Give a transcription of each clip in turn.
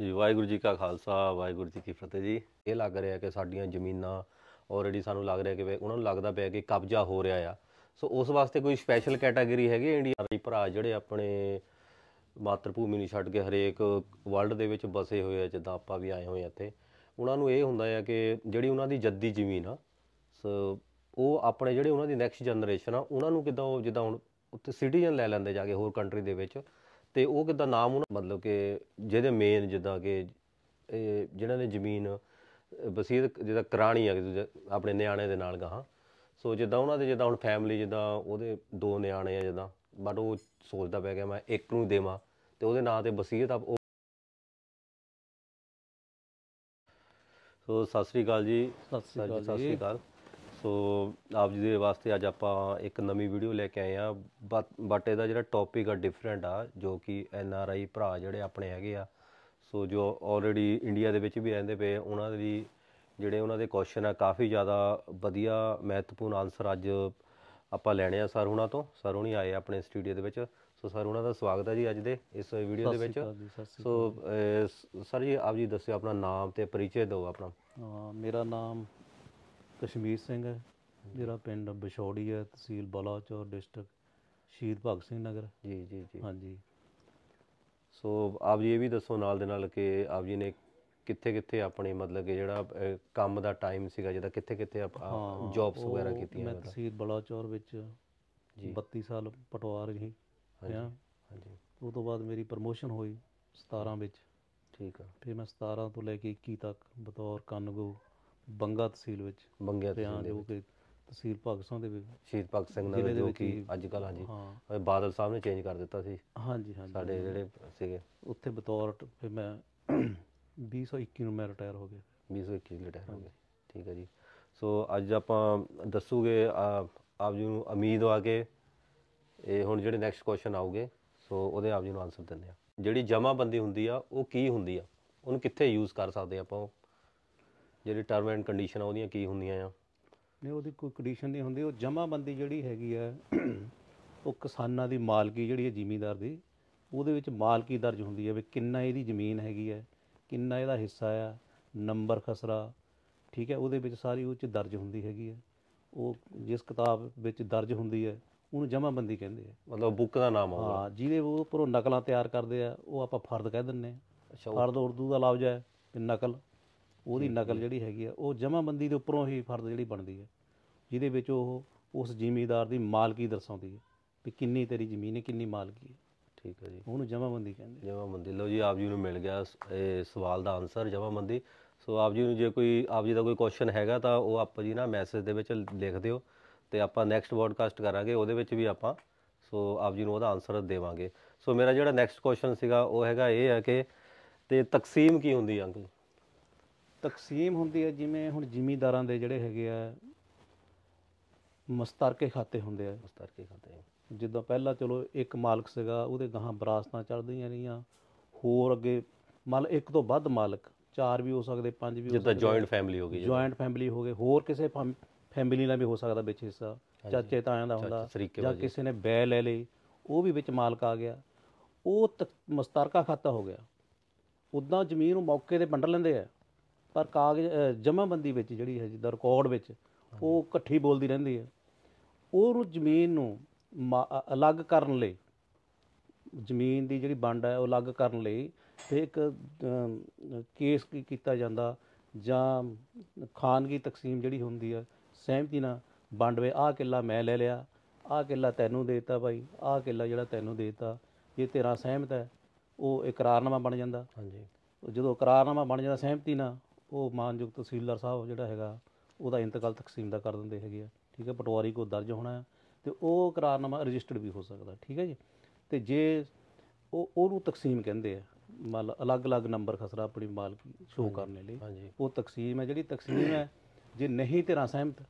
ਜੀ ਵਾਹਿਗੁਰੂ ਜੀ ਕਾ ਖਾਲਸਾ ਵਾਹਿਗੁਰੂ ਜੀ ਕੀ ਫਤਿਹ ਜੀ ਇਹ ਲੱਗ ਰਿਹਾ ਕਿ ਸਾਡੀਆਂ ਜ਼ਮੀਨਾਂ ਆਲਰੇਡੀ ਸਾਨੂੰ ਲੱਗ ਰਿਹਾ ਕਿ ਉਹਨਾਂ ਨੂੰ ਲੱਗਦਾ ਪਿਆ ਕਿ ਕਬਜ਼ਾ ਹੋ ਰਿਹਾ ਆ ਸੋ ਉਸ ਵਾਸਤੇ ਕੋਈ ਸਪੈਸ਼ਲ ਕੈਟਾਗਰੀ ਹੈਗੀ ਇੰਡੀਆ ਦੇ ਭਰਾ ਜਿਹੜੇ ਆਪਣੇ ਮਾਤਰ ਭੂਮੀ ਨੂੰ ਛੱਡ ਕੇ ਹਰੇਕ ਵਰਲਡ ਦੇ ਵਿੱਚ ਬਸੇ ਹੋਏ ਆ ਜਿੱਦਾਂ ਆਪਾਂ ਵੀ ਆਏ ਹੋਏ ਆ ਇੱਥੇ ਉਹਨਾਂ ਨੂੰ ਇਹ ਹੁੰਦਾ ਆ ਕਿ ਜਿਹੜੀ ਉਹਨਾਂ ਦੀ ਜੱਦੀ ਜ਼ਮੀਨ ਆ ਸੋ ਉਹ ਆਪਣੇ ਜਿਹੜੇ ਉਹਨਾਂ ਦੀ ਨੈਕਸਟ ਜਨਰੇਸ਼ਨ ਆ ਉਹਨਾਂ ਨੂੰ ਕਿਦਾਂ ਉਹ ਜਿੱਦਾਂ ਹੁਣ ਉੱਥੇ ਸਿਟੀਜ਼ਨ ਲੈ ਲੈਂਦੇ ਜਾ ਕੇ ਹੋਰ ਕੰਟਰੀ ਦੇ ਵਿੱਚ ਤੇ ਉਹ ਕਿਦਾਂ ਨਾਮ ਉਹਨਾਂ ਮਤਲਬ ਕਿ ਜਿਹਦੇ ਮੇਨ ਜਿੱਦਾਂ ਕਿ ਇਹ ਜਿਨ੍ਹਾਂ ਨੇ ਜ਼ਮੀਨ ਬਸੀਰ ਜਿਹਦਾ ਕਰਾਣੀ ਆ ਆਪਣੇ ਨਿਆਣੇ ਦੇ ਨਾਲ ਗਾਹਾਂ ਸੋ ਜਿੱਦਾਂ ਉਹਨਾਂ ਦੇ ਜਿੱਦਾਂ ਹੁਣ ਫੈਮਿਲੀ ਜਿੱਦਾਂ ਉਹਦੇ ਦੋ ਨਿਆਣੇ ਆ ਜਿੱਦਾਂ ਬਟ ਉਹ ਸੋਚਦਾ ਪਿਆ ਗਿਆ ਮੈਂ ਇੱਕ ਨੂੰ ਦੇਵਾਂ ਤੇ ਉਹਦੇ ਨਾਂ ਤੇ ਬਸੀਰ ਆ ਸੋ ਸਤਿ ਸ੍ਰੀ ਅਕਾਲ ਜੀ ਸਤਿ ਸ੍ਰੀ ਅਕਾਲ ਸਤਿ ਸ੍ਰੀ ਅਕਾਲ ਸੋ ਆਪ ਜੀ ਦੇ ਵਾਸਤੇ ਅੱਜ ਆਪਾਂ ਇੱਕ ਨਵੀਂ ਵੀਡੀਓ ਲੈ ਕੇ ਆਏ ਆ ਬਟ ਇਹਦਾ ਜਿਹੜਾ ਟੌਪਿਕ ਆ ਡਿਫਰੈਂਟ ਆ ਜੋ ਕਿ ਐਨ ਆਰ ਆਈ ਭਰਾ ਜਿਹੜੇ ਆਪਣੇ ਹੈਗੇ ਆ ਸੋ ਜੋ ਆਲਰੇਡੀ ਇੰਡੀਆ ਦੇ ਵਿੱਚ ਵੀ ਰਹਿੰਦੇ ਪਏ ਉਹਨਾਂ ਦੀ ਜਿਹੜੇ ਉਹਨਾਂ ਦੇ ਕੁਐਸਚਨ ਆ ਕਾਫੀ ਜ਼ਿਆਦਾ ਵਧੀਆ ਮਹੱਤਵਪੂਰਨ ਆਨਸਰ ਅੱਜ ਆਪਾਂ ਲੈਣੇ ਆ ਸਰ ਹੁਣਾਂ ਤੋਂ ਸਰ ਉਹਨੀ ਆਏ ਆਪਣੇ ਸਟੂਡੀਓ ਦੇ ਵਿੱਚ ਸੋ ਸਰ ਉਹਨਾਂ ਦਾ ਸਵਾਗਤ ਹੈ ਜੀ ਅੱਜ ਦੇ ਇਸ ਵੀਡੀਓ ਦੇ ਵਿੱਚ ਸੋ ਸਰ ਜੀ ਆਪ ਜੀ ਦੱਸਿਓ ਆਪਣਾ ਨਾਮ ਤੇ ਪਰਿਚੈ ਦਿਓ ਆਪਣਾ ਮੇਰਾ ਨਾਮ ਕਸ਼ਮੀਰ ਸਿੰਘ ਹੈ ਜਿਹੜਾ ਪਿੰਡ ਬਿਸ਼ੌੜੀ ਹੈ ਤਹਿਸੀਲ ਬਲਾਚੌਰ ਡਿਸਟ੍ਰਿਕਟ ਸ਼ਹੀਦ ਭਗਤ ਸਿੰਘ ਨਗਰ ਜੀ ਜੀ ਜੀ ਹਾਂਜੀ ਸੋ ਆਪ ਜੀ ਇਹ ਵੀ ਦੱਸੋ ਨਾਲ ਦੇ ਨਾਲ ਕਿ ਆਪ ਜੀ ਨੇ ਕਿੱਥੇ ਕਿੱਥੇ ਆਪਣੇ ਮਤਲਬ ਕਿ ਜਿਹੜਾ ਕੰਮ ਦਾ ਟਾਈਮ ਸੀਗਾ ਜਿਹਦਾ ਕਿੱਥੇ ਕਿੱਥੇ ਆਪ ਜੌਬਸ ਵਗੈਰਾ ਕੀਤੀਆਂ ਮੈਂ ਤਹਿਸੀਲ ਬਲਾਚੌਰ ਵਿੱਚ ਜੀ 32 ਸਾਲ ਪਟਵਾਰ ਹੀ ਹਾਂਜੀ ਹਾਂਜੀ ਉਹ ਤੋਂ ਬਾਅਦ ਮੇਰੀ ਪ੍ਰਮੋਸ਼ਨ ਹੋਈ 17 ਵਿੱਚ ਠੀਕ ਆ ਫਿਰ ਮੈਂ 17 ਤੋਂ ਲੈ ਕੇ 21 ਤੱਕ ਬਤੌਰ ਕੰਨਗੋ ਬੰਗਾ ਤਹਿਸੀਲ ਵਿੱਚ ਬੰਗਿਆ ਤਹਿਸੀਲ ਜੋ ਕਿ ਤਹਿਸੀਲ ਭਗਤ ਸਿੰਘ ਦੇ ਵਿੱਚ ਸ਼ਹੀਦ ਭਗਤ ਸਿੰਘ ਨਾਲ ਜੋ ਕਿ ਅੱਜ ਕੱਲ ਹਾਂਜੀ ਹਾਂ ਬਾਦਲ ਸਾਹਿਬ ਨੇ ਚੇਂਜ ਕਰ ਦਿੱਤਾ ਸੀ ਹਾਂਜੀ ਹਾਂਜੀ ਸਾਡੇ ਜਿਹੜੇ ਸੀਗੇ ਉੱਥੇ ਬਤੌਰ ਫਿਰ ਮੈਂ 2021 ਨੂੰ ਮੈਂ ਰਿਟਾਇਰ ਹੋ ਗਿਆ 221 ਰਿਟਾਇਰ ਹੋ ਗਿਆ ਠੀਕ ਹੈ ਜੀ ਸੋ ਅੱਜ ਆਪਾਂ ਦੱਸੂਗੇ ਆ- ਆਪ ਜੀ ਨੂੰ ਉਮੀਦ ਆ ਕੇ ਇਹ ਹੁਣ ਜਿਹੜੇ ਨੈਕਸਟ ਕੁਐਸਚਨ ਆਉਗੇ ਸੋ ਉਹਦੇ ਆਪ ਜੀ ਨੂੰ ਆਨਸਰ ਦਿੰਦੇ ਆ ਜਿਹੜੀ ਜਮਾਬੰਦੀ ਹੁੰਦੀ ਆ ਉਹ ਕੀ ਹੁੰਦੀ ਆ ਉਹਨੂੰ ਕਿੱਥੇ ਯੂਜ਼ ਕਰ ਸਕਦੇ ਆਪਾਂ ਜਿਹੜੀ ਟਰਮ ਐਂਡ ਕੰਡੀਸ਼ਨ ਆ ਉਹਦੀਆਂ ਕੀ ਹੁੰਦੀਆਂ ਆ ਨਹੀਂ ਉਹਦੀ ਕੋਈ ਕੰਡੀਸ਼ਨ ਨਹੀਂ ਹੁੰਦੀ ਉਹ ਜਮਾਬੰਦੀ ਜਿਹੜੀ ਹੈਗੀ ਆ ਉਹ ਕਿਸਾਨਾਂ ਦੀ ਮਾਲਕੀ ਜਿਹੜੀ ਹੈ ਜ਼ਿਮੀਂਦਾਰ ਦੀ ਉਹਦੇ ਵਿੱਚ ਮਾਲਕੀ ਦਰਜ ਹੁੰਦੀ ਹੈ ਵੀ ਕਿੰਨਾ ਇਹਦੀ ਜ਼ਮੀਨ ਹੈਗੀ ਹੈ ਕਿੰਨਾ ਇਹਦਾ ਹਿੱਸਾ ਆ ਨੰਬਰ ਖਸਰਾ ਠੀਕ ਹੈ ਉਹਦੇ ਵਿੱਚ ਸਾਰੀ ਉਹ ਚ ਦਰਜ ਹੁੰਦੀ ਹੈਗੀ ਹੈ ਉਹ ਜਿਸ ਕਿਤਾਬ ਵਿੱਚ ਦਰਜ ਹੁੰਦੀ ਹੈ ਉਹਨੂੰ ਜਮਾਬੰਦੀ ਕਹਿੰਦੇ ਆ ਮਤਲਬ ਬੁੱਕ ਦਾ ਨਾਮ ਆ ਹਾਂ ਜਿਹਦੇ ਉਹ ਉੱਪਰੋਂ ਨਕਲਾਂ ਤਿਆਰ ਕਰਦੇ ਆ ਉਹ ਆਪਾਂ ਫਰਦ ਕਹਿ ਦਿੰਨੇ ਆ ਫਰਦ ਉਰਦੂ ਦਾ ਲਫ਼ਜ਼ ਹੈ ਕਿ ਨਕਲ ਉਹਦੀ ਨਕਲ ਜਿਹੜੀ ਹੈਗੀ ਆ ਉਹ ਜਮਾਬੰਦੀ ਦੇ ਉੱਪਰੋਂ ਹੀ ਫਰਜ਼ ਜਿਹੜੀ ਬਣਦੀ ਹੈ ਜਿਹਦੇ ਵਿੱਚ ਉਹ ਉਸ ਜ਼ਿਮੀਦਾਰ ਦੀ ਮਾਲਕੀ ਦਰਸਾਉਂਦੀ ਹੈ ਵੀ ਕਿੰਨੀ ਤੇਰੀ ਜ਼ਮੀਨ ਹੈ ਕਿੰਨੀ ਮਾਲਕੀ ਹੈ ਠੀਕ ਹੈ ਜੀ ਉਹਨੂੰ ਜਮਾਬੰਦੀ ਕਹਿੰਦੇ ਜਮਾਬੰਦੀ ਲੋ ਜੀ ਆਪ ਜੀ ਨੂੰ ਮਿਲ ਗਿਆ ਇਹ ਸਵਾਲ ਦਾ ਆਨਸਰ ਜਮਾਬੰਦੀ ਸੋ ਆਪ ਜੀ ਨੂੰ ਜੇ ਕੋਈ ਆਪ ਜੀ ਦਾ ਕੋਈ ਕੁਐਸਚਨ ਹੈਗਾ ਤਾਂ ਉਹ ਆਪ ਜੀ ਨਾ ਮੈਸੇਜ ਦੇ ਵਿੱਚ ਲਿਖ ਦਿਓ ਤੇ ਆਪਾਂ ਨੈਕਸਟ ਪੋਡਕਾਸਟ ਕਰਾਂਗੇ ਉਹਦੇ ਵਿੱਚ ਵੀ ਆਪਾਂ ਸੋ ਆਪ ਜੀ ਨੂੰ ਉਹਦਾ ਆਨਸਰ ਦੇਵਾਂਗੇ ਸੋ ਮੇਰਾ ਜਿਹੜਾ ਨੈਕਸਟ ਕੁਐਸਚਨ ਸੀਗਾ ਉਹ ਹੈਗਾ ਇਹ ਹੈ ਕਿ ਤੇ ਤਕਸੀਮ ਕੀ ਹੁੰਦੀ ਹੈ ਅੰਕਲ ਤਕਸੀਮ ਹੁੰਦੀ ਹੈ ਜਿਵੇਂ ਹੁਣ ਜ਼ਿਮੀਂਦਾਰਾਂ ਦੇ ਜਿਹੜੇ ਹੈਗੇ ਆ ਮਸਤਰਕੇ ਖਾਤੇ ਹੁੰਦੇ ਆ ਮਸਤਰਕੇ ਖਾਤੇ ਜਿੱਦਾਂ ਪਹਿਲਾਂ ਚਲੋ ਇੱਕ ਮਾਲਕ ਸੀਗਾ ਉਹਦੇ ਗਾਹਾਂ ਵਿਰਾਸਤਾਂ ਚੱਲਦੀਆਂ ਰਹੀਆਂ ਹੋਰ ਅੱਗੇ ਮਤਲਬ ਇੱਕ ਤੋਂ ਵੱਧ ਮਾਲਕ ਚਾਰ ਵੀ ਹੋ ਸਕਦੇ ਪੰਜ ਵੀ ਹੋ ਜਿੱਦਾਂ ਜੁਆਇੰਟ ਫੈਮਿਲੀ ਹੋ ਗਈ ਜੁਆਇੰਟ ਫੈਮਿਲੀ ਹੋ ਗਏ ਹੋਰ ਕਿਸੇ ਫੈਮਿਲੀ ਨਾਲ ਵੀ ਹੋ ਸਕਦਾ ਵਿੱਚ ਹਿੱਸਾ ਚਾਚੇ ਤਾਇਆਂ ਦਾ ਹੁੰਦਾ ਜਾਂ ਕਿਸੇ ਨੇ ਬੈ ਲੈ ਲਈ ਉਹ ਵੀ ਵਿੱਚ ਮਾਲਕ ਆ ਗਿਆ ਉਹ ਮਸਤਰਕਾ ਖਾਤਾ ਹੋ ਗਿਆ ਉਦਾਂ ਜ਼ਮੀਨ ਨੂੰ ਮੌਕੇ ਤੇ ਵੰਡ ਲੈਂਦੇ ਆ ਪਰ ਕਾਗਜ਼ ਜਮ੍ਹਾਂਬੰਦੀ ਵਿੱਚ ਜਿਹੜੀ ਹੈ ਜਿੱਦਾਂ ਰਿਕਾਰਡ ਵਿੱਚ ਉਹ ਇਕੱਠੀ ਬੋਲਦੀ ਰਹਿੰਦੀ ਹੈ ਉਹ ਨੂੰ ਜ਼ਮੀਨ ਨੂੰ ਅਲੱਗ ਕਰਨ ਲਈ ਜ਼ਮੀਨ ਦੀ ਜਿਹੜੀ ਵੰਡ ਹੈ ਉਹ ਅਲੱਗ ਕਰਨ ਲਈ ਤੇ ਇੱਕ ਕੇਸ ਕੀ ਕੀਤਾ ਜਾਂਦਾ ਜਾਂ ਖਾਨਗੀ ਤਕਸੀਮ ਜਿਹੜੀ ਹੁੰਦੀ ਹੈ ਸਹਿਮਤੀ ਨਾਲ ਵੰਡਵੇ ਆਹ ਕਿੱਲਾ ਮੈਂ ਲੈ ਲਿਆ ਆਹ ਕਿੱਲਾ ਤੈਨੂੰ ਦੇਤਾ ਭਾਈ ਆਹ ਕਿੱਲਾ ਜਿਹੜਾ ਤੈਨੂੰ ਦੇਤਾ ਇਹ ਤੇਰਾ ਸਹਿਮਤ ਹੈ ਉਹ ਇਕਰਾਰਨਾਮਾ ਬਣ ਜਾਂਦਾ ਹਾਂਜੀ ਜਦੋਂ ਇਕਰਾਰਨਾਮਾ ਬਣ ਜਾਂਦਾ ਸਹਿਮਤੀ ਨਾਲ ਉਹ ਮਾਨਯੋਗ ਤਹਿਸੀਲਦਾਰ ਸਾਹਿਬ ਜਿਹੜਾ ਹੈਗਾ ਉਹਦਾ ਇੰਤਕਾਲ ਤਕਸੀਮ ਦਾ ਕਰ ਦਿੰਦੇ ਹੈਗੇ ਆ ਠੀਕ ਹੈ ਪਟਵਾਰੀ ਕੋ ਦਰਜ ਹੋਣਾ ਤੇ ਉਹ ਇਕਰਾਰਨਾਮਾ ਰਜਿਸਟਰਡ ਵੀ ਹੋ ਸਕਦਾ ਠੀਕ ਹੈ ਜੀ ਤੇ ਜੇ ਉਹ ਉਹਨੂੰ ਤਕਸੀਮ ਕਹਿੰਦੇ ਆ ਮਤਲਬ ਅਲੱਗ-ਅਲੱਗ ਨੰਬਰ ਖਸਰਾ ਆਪਣੀ ਮਾਲ ਸ਼ੋ ਕਰਨ ਲਈ ਉਹ ਤਕਸੀਮ ਹੈ ਜਿਹੜੀ ਤਕਸੀਮ ਹੈ ਜੇ ਨਹੀਂ ਤੇਰਾ ਸਹਿਮਤ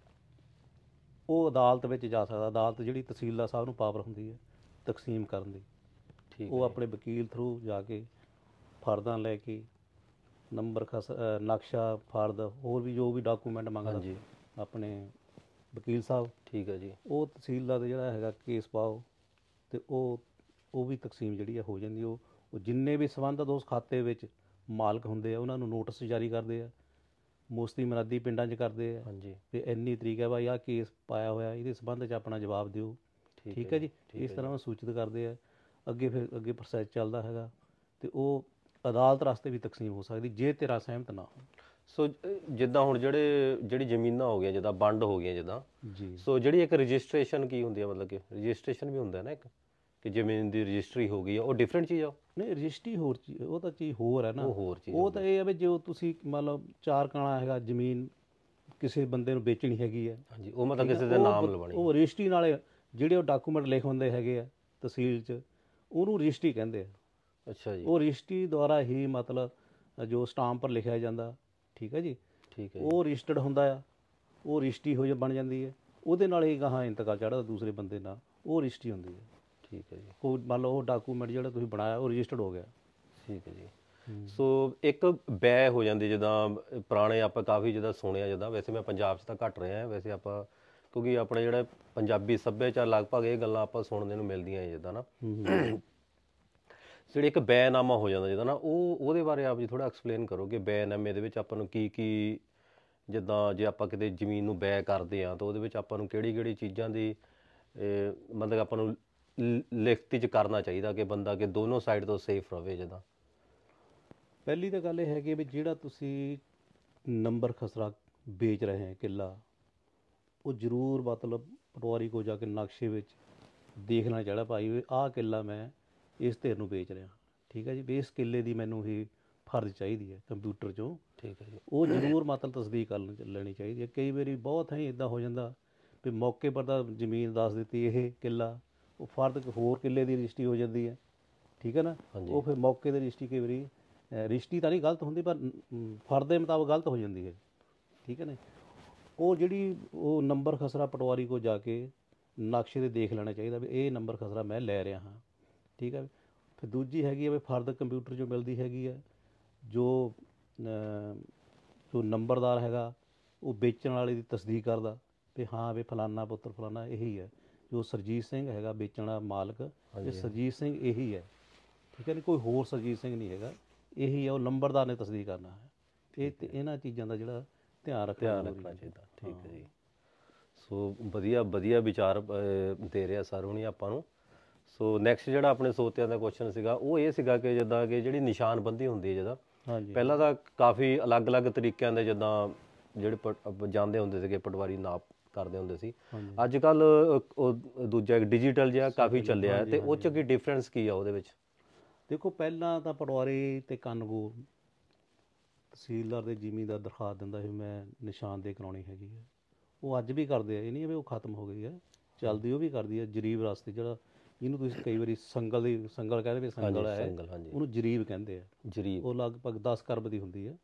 ਉਹ ਅਦਾਲਤ ਵਿੱਚ ਜਾ ਸਕਦਾ ਅਦਾਲਤ ਜਿਹੜੀ ਤਹਿਸੀਲਦਾਰ ਸਾਹਿਬ ਨੂੰ ਪਾਵਰ ਹੁੰਦੀ ਹੈ ਤਕਸੀਮ ਕਰਨ ਦੀ ਠੀਕ ਉਹ ਆਪਣੇ ਵਕੀਲ ਥਰੂ ਜਾ ਕੇ ਫਰਦਾਂ ਲੈ ਕੇ ਨੰਬਰ ਖਸ ਨਕਸ਼ਾ ਫਰਦ ਹੋਰ ਵੀ ਜੋ ਵੀ ਡਾਕੂਮੈਂਟ ਮੰਗਦਾ ਜੀ ਆਪਣੇ ਵਕੀਲ ਸਾਹਿਬ ਠੀਕ ਹੈ ਜੀ ਉਹ ਤਹਿਸੀਲਦਾਰ ਦਾ ਜਿਹੜਾ ਹੈਗਾ ਕੇਸ ਪਾਓ ਤੇ ਉਹ ਉਹ ਵੀ ਤਕਸੀਮ ਜਿਹੜੀ ਆ ਹੋ ਜਾਂਦੀ ਉਹ ਉਹ ਜਿੰਨੇ ਵੀ ਸਬੰਧਤ ਉਸ ਖਾਤੇ ਵਿੱਚ ਮਾਲਕ ਹੁੰਦੇ ਆ ਉਹਨਾਂ ਨੂੰ ਨੋਟਿਸ ਜਾਰੀ ਕਰਦੇ ਆ ਮੋਸਤੀ ਮਰਾਦੀ ਪਿੰਡਾਂ 'ਚ ਕਰਦੇ ਆ ਹਾਂਜੀ ਤੇ ਇੰਨੀ ਤਰੀਕ ਹੈ ਭਾਈ ਆ ਕੇਸ ਪਾਇਆ ਹੋਇਆ ਇਹਦੇ ਸਬੰਧ 'ਚ ਆਪਣਾ ਜਵਾਬ ਦਿਓ ਠੀਕ ਹੈ ਜੀ ਇਸ ਤਰ੍ਹਾਂ ਉਹ ਸੂਚਿਤ ਕਰਦੇ ਆ ਅੱਗੇ ਫਿਰ ਅੱਗੇ ਪ੍ਰੋਸੈਸ ਚੱਲਦਾ ਹੈਗਾ ਤੇ ਉਹ ਅਦਾਲਤ ਰਸਤੇ ਵੀ ਤਕਸੀਮ ਹੋ ਸਕਦੀ ਜੇ ਤੇਰਾ ਸਹਿਮਤ ਨਾ ਹੋ ਸੋ ਜਿੱਦਾਂ ਹੁਣ ਜਿਹੜੇ ਜਿਹੜੀ ਜ਼ਮੀਨਾਂ ਹੋ ਗਈਆਂ ਜਿੱਦਾਂ ਵੰਡ ਹੋ ਗਈਆਂ ਜਿੱਦਾਂ ਜੀ ਸੋ ਜਿਹੜੀ ਇੱਕ ਰਜਿਸਟ੍ਰੇਸ਼ਨ ਕੀ ਹੁੰਦੀ ਹੈ ਮਤਲਬ ਕਿ ਰਜਿਸਟ੍ਰੇਸ਼ਨ ਵੀ ਹੁੰਦਾ ਹੈ ਨਾ ਇੱਕ ਕਿ ਜ਼ਮੀਨ ਦੀ ਰਜਿਸਟਰੀ ਹੋ ਗਈ ਹੈ ਉਹ ਡਿਫਰੈਂਟ ਚੀਜ਼ ਆ ਨਹੀਂ ਰਜਿਸਟਰੀ ਹੋਰ ਚੀਜ਼ ਉਹ ਤਾਂ ਚੀਜ਼ ਹੋਰ ਹੈ ਨਾ ਉਹ ਹੋਰ ਚੀਜ਼ ਉਹ ਤਾਂ ਇਹ ਹੈ ਵੀ ਜੇ ਤੁਸੀਂ ਮਤਲਬ ਚਾਰ ਕਾਣਾ ਹੈਗਾ ਜ਼ਮੀਨ ਕਿਸੇ ਬੰਦੇ ਨੂੰ ਵੇਚਣੀ ਹੈਗੀ ਹੈ ਹਾਂਜੀ ਉਹ ਮਤਲਬ ਕਿਸੇ ਦੇ ਨਾਮ ਲਵਾਣੀ ਉਹ ਰਜਿਸਟਰੀ ਨਾਲੇ ਜਿਹੜੇ ਉਹ ਡਾਕੂਮੈਂਟ ਲਿਖ ਹੁੰਦੇ ਹੈਗੇ ਆ ਤਹਿਸੀਲ 'ਚ ਉਹਨੂੰ ਰਜਿਸਟਰੀ ਕਹਿੰਦੇ ਆ ਅੱਛਾ ਜੀ ਉਹ ਰਜਿਸਟਰੀ ਦੁਆਰਾ ਹੀ ਮਤਲਬ ਜੋ ਸਟਾਂਪ ਪਰ ਲਿਖਿਆ ਜਾਂਦਾ ਠੀਕ ਹੈ ਜੀ ਠੀਕ ਹੈ ਉਹ ਰਜਿਸਟਰਡ ਹੁੰਦਾ ਆ ਉਹ ਰਜਿਸਟਰੀ ਹੋ ਜਾ ਬਣ ਜਾਂਦੀ ਹੈ ਉਹਦੇ ਨਾਲ ਹੀ ਗਾਹਾਂ ਇੰਤਕਾਲ ਚੜਦਾ ਦੂਸਰੇ ਬੰਦੇ ਨਾਲ ਉਹ ਰਜਿਸਟਰੀ ਹੁੰਦੀ ਹੈ ਠੀਕ ਹੈ ਜੀ ਉਹ ਮੰਨ ਲਓ ਉਹ ਡਾਕੂਮੈਂਟ ਜਿਹੜਾ ਤੁਸੀਂ ਬਣਾਇਆ ਉਹ ਰਜਿਸਟਰਡ ਹੋ ਗਿਆ ਠੀਕ ਹੈ ਜੀ ਸੋ ਇੱਕ ਬੈ ਹੋ ਜਾਂਦੀ ਜਦਾਂ ਪੁਰਾਣੇ ਆਪਾਂ ਕਾਫੀ ਜਿਹਦਾ ਸੁਣਿਆ ਜਦਾਂ ਵੈਸੇ ਮੈਂ ਪੰਜਾਬ 'ਚ ਤਾਂ ਘਟ ਰਿਹਾ ਵੈਸੇ ਆਪਾਂ ਕਿਉਂਕਿ ਆਪਣੇ ਜਿਹੜਾ ਪੰਜਾਬੀ ਸੱਭਿਆਚਾਰ ਲਗਭਗ ਇਹ ਗੱਲਾਂ ਆਪਾਂ ਸੁਣਨ ਨੂੰ ਮਿਲਦੀਆਂ ਜਿੱਦਾਂ ਨਾ ਜਿਹੜੇ ਇੱਕ ਬੈਨਾਮਾ ਹੋ ਜਾਂਦਾ ਜਿਹਦਾ ਨਾ ਉਹ ਉਹਦੇ ਬਾਰੇ ਆਪ ਜੀ ਥੋੜਾ ਐਕਸਪਲੇਨ ਕਰੋ ਕਿ ਬੈਨਾਮੇ ਦੇ ਵਿੱਚ ਆਪਾਂ ਨੂੰ ਕੀ ਕੀ ਜਿੱਦਾਂ ਜੇ ਆਪਾਂ ਕਿਤੇ ਜ਼ਮੀਨ ਨੂੰ ਬੈ ਕਰਦੇ ਆ ਤਾਂ ਉਹਦੇ ਵਿੱਚ ਆਪਾਂ ਨੂੰ ਕਿਹੜੀ-ਕਿਹੜੀ ਚੀਜ਼ਾਂ ਦੀ ਮਤਲਬ ਆਪਾਂ ਨੂੰ ਲਿਖਤੀ ਚ ਕਰਨਾ ਚਾਹੀਦਾ ਕਿ ਬੰਦਾ ਕਿ ਦੋਨੋਂ ਸਾਈਡ ਤੋਂ ਸੇਫ ਰਹੇ ਜਦਾਂ ਪਹਿਲੀ ਤਾਂ ਗੱਲ ਇਹ ਹੈ ਕਿ ਵੀ ਜਿਹੜਾ ਤੁਸੀਂ ਨੰਬਰ ਖਸਰਾ ਵੇਚ ਰਹੇ ਹੋ ਕਿੱਲਾ ਉਹ ਜ਼ਰੂਰ ਮਤਲਬ ਪਟਵਾਰੀ ਕੋ ਜਾ ਕੇ ਨਕਸ਼ੇ ਵਿੱਚ ਦੇਖਣਾ ਚਾਹੀਦਾ ਭਾਈ ਆਹ ਕਿੱਲਾ ਮੈਂ ਇਸ ਧਿਰ ਨੂੰ ਵੇਚ ਰਿਹਾ ਠੀਕ ਹੈ ਜੀ ਬੇਸ ਕਿੱਲੇ ਦੀ ਮੈਨੂੰ ਇਹ ਫਰਜ਼ ਚਾਹੀਦੀ ਹੈ ਕੰਪਿਊਟਰ ਚੋਂ ਠੀਕ ਹੈ ਜੀ ਉਹ ਜ਼ਰੂਰ ਮਤਲਬ ਤਸਦੀਕ ਕਰ ਲੈਣੀ ਚਾਹੀਦੀ ਹੈ ਕਈ ਵਾਰੀ ਬਹੁਤ ਹੈ ਇਦਾਂ ਹੋ ਜਾਂਦਾ ਵੀ ਮੌਕੇ ਪਰ ਤਾਂ ਜ਼ਮੀਨ ਦੱਸ ਦਿੱਤੀ ਇਹ ਕਿੱਲਾ ਉਹ ਫਰਦ ਹੋਰ ਕਿੱਲੇ ਦੀ ਰਜਿਸਟਰੀ ਹੋ ਜਾਂਦੀ ਹੈ ਠੀਕ ਹੈ ਨਾ ਉਹ ਫਿਰ ਮੌਕੇ ਦੇ ਰਜਿਸਟਰੀ ਕਈ ਵਾਰੀ ਰਜਿਸਟਰੀ ਤਾਂ ਨਹੀਂ ਗਲਤ ਹੁੰਦੀ ਪਰ ਫਰਦ ਦੇ ਮੁਤਾਬਕ ਗਲਤ ਹੋ ਜਾਂਦੀ ਹੈ ਠੀਕ ਹੈ ਨਾ ਉਹ ਜਿਹੜੀ ਉਹ ਨੰਬਰ ਖਸਰਾ ਪਟਵਾਰੀ ਕੋ ਜਾ ਕੇ ਨਕਸ਼ੇ ਦੇ ਦੇਖ ਲੈਣਾ ਚਾਹੀਦਾ ਵੀ ਇਹ ਨੰਬਰ ਖਸਰਾ ਮੈਂ ਲੈ ਰਿਹਾ ਹਾਂ ਠੀਕ ਹੈ ਫਿਰ ਦੂਜੀ ਹੈਗੀ ਹੈ ਫਰਦ ਕੰਪਿਊਟਰ ਜੋ ਮਿਲਦੀ ਹੈਗੀ ਹੈ ਜੋ ਜੋ ਨੰਬਰਦਾਰ ਹੈਗਾ ਉਹ ਵੇਚਣ ਵਾਲੇ ਦੀ ਤਸਦੀਕ ਕਰਦਾ ਵੀ ਹਾਂ ਵੀ ਫਲਾਨਾ ਪੁੱਤਰ ਫਲਾਨਾ ਇਹੀ ਹੈ ਜੋ ਸਰਜੀਤ ਸਿੰਘ ਹੈਗਾ ਵੇਚਣ ਵਾਲਾ ਮਾਲਕ ਇਹ ਸਰਜੀਤ ਸਿੰਘ ਇਹੀ ਹੈ ਠੀਕ ਹੈ ਨਹੀਂ ਕੋਈ ਹੋਰ ਸਰਜੀਤ ਸਿੰਘ ਨਹੀਂ ਹੈਗਾ ਇਹੀ ਹੈ ਉਹ ਨੰਬਰਦਾਰ ਨੇ ਤਸਦੀਕ ਕਰਨਾ ਹੈ ਇਹ ਇਹਨਾਂ ਚੀਜ਼ਾਂ ਦਾ ਜਿਹੜਾ ਧਿਆਨ ਰੱਖਣਾ ਚਾਹੀਦਾ ਠੀਕ ਹੈ ਜੀ ਸੋ ਵਧੀਆ ਵਧੀਆ ਵਿਚਾਰ ਦੇ ਰਿਹਾ ਸਰਵਣੀ ਆਪਾਂ ਨੂੰ ਸੋ ਨੈਕਸਟ ਜਿਹੜਾ ਆਪਣੇ ਸੋਤਿਆਂ ਦਾ ਕੁਐਸਚਨ ਸੀਗਾ ਉਹ ਇਹ ਸੀਗਾ ਕਿ ਜਿੱਦਾਂ ਕਿ ਜਿਹੜੀ ਨਿਸ਼ਾਨਬੰਦੀ ਹੁੰਦੀ ਹੈ ਜਦਾਂ ਪਹਿਲਾਂ ਤਾਂ ਕਾਫੀ ਅਲੱਗ-ਅਲੱਗ ਤਰੀਕਿਆਂ ਦੇ ਜਿੱਦਾਂ ਜਿਹੜੇ ਜਾਂਦੇ ਹੁੰਦੇ ਸੀਗੇ ਪਟਵਾਰੀ ਨਾਪ ਕਰਦੇ ਹੁੰਦੇ ਸੀ ਅੱਜ ਕੱਲ ਉਹ ਦੂਜਾ ਇੱਕ ਡਿਜੀਟਲ ਜਿਹਾ ਕਾਫੀ ਚੱਲਿਆ ਤੇ ਉਹ ਚ ਕੀ ਡਿਫਰੈਂਸ ਕੀ ਆ ਉਹਦੇ ਵਿੱਚ ਦੇਖੋ ਪਹਿਲਾਂ ਤਾਂ ਪਟਵਾਰੀ ਤੇ ਕਨਗੋ ਤਹਿਸੀਲਦਾਰ ਦੇ ਜ਼ਿਮੀਂਦਾਰ ਦਰਖਾਸਤ ਦਿੰਦਾ ਸੀ ਮੈਂ ਨਿਸ਼ਾਨ ਦੇ ਕਰਾਉਣੀ ਹੈਗੀ ਹੈ ਉਹ ਅੱਜ ਵੀ ਕਰਦੇ ਆ ਇਹ ਨਹੀਂ ਵੀ ਉਹ ਖਤਮ ਹੋ ਗਈ ਹੈ ਚੱਲਦੀ ਉਹ ਵੀ ਕਰਦੀ ਹੈ ਜਰੀਬ ਰਸਤੇ ਜਿਹੜਾ ਇਹਨੂੰ ਤੁਸੀਂ ਕਈ ਵਾਰੀ ਸੰਗਲ ਦੀ ਸੰਗਲ ਕਹਿੰਦੇ ਵੀ ਸੰਗਲ ਹੈ ਉਹਨੂੰ ਜਰੀਬ ਕਹਿੰਦੇ ਆ ਜਰੀਬ ਉਹ ਲਗਭਗ 10 ਕਰਬ ਦੀ ਹੁੰਦੀ ਹੈ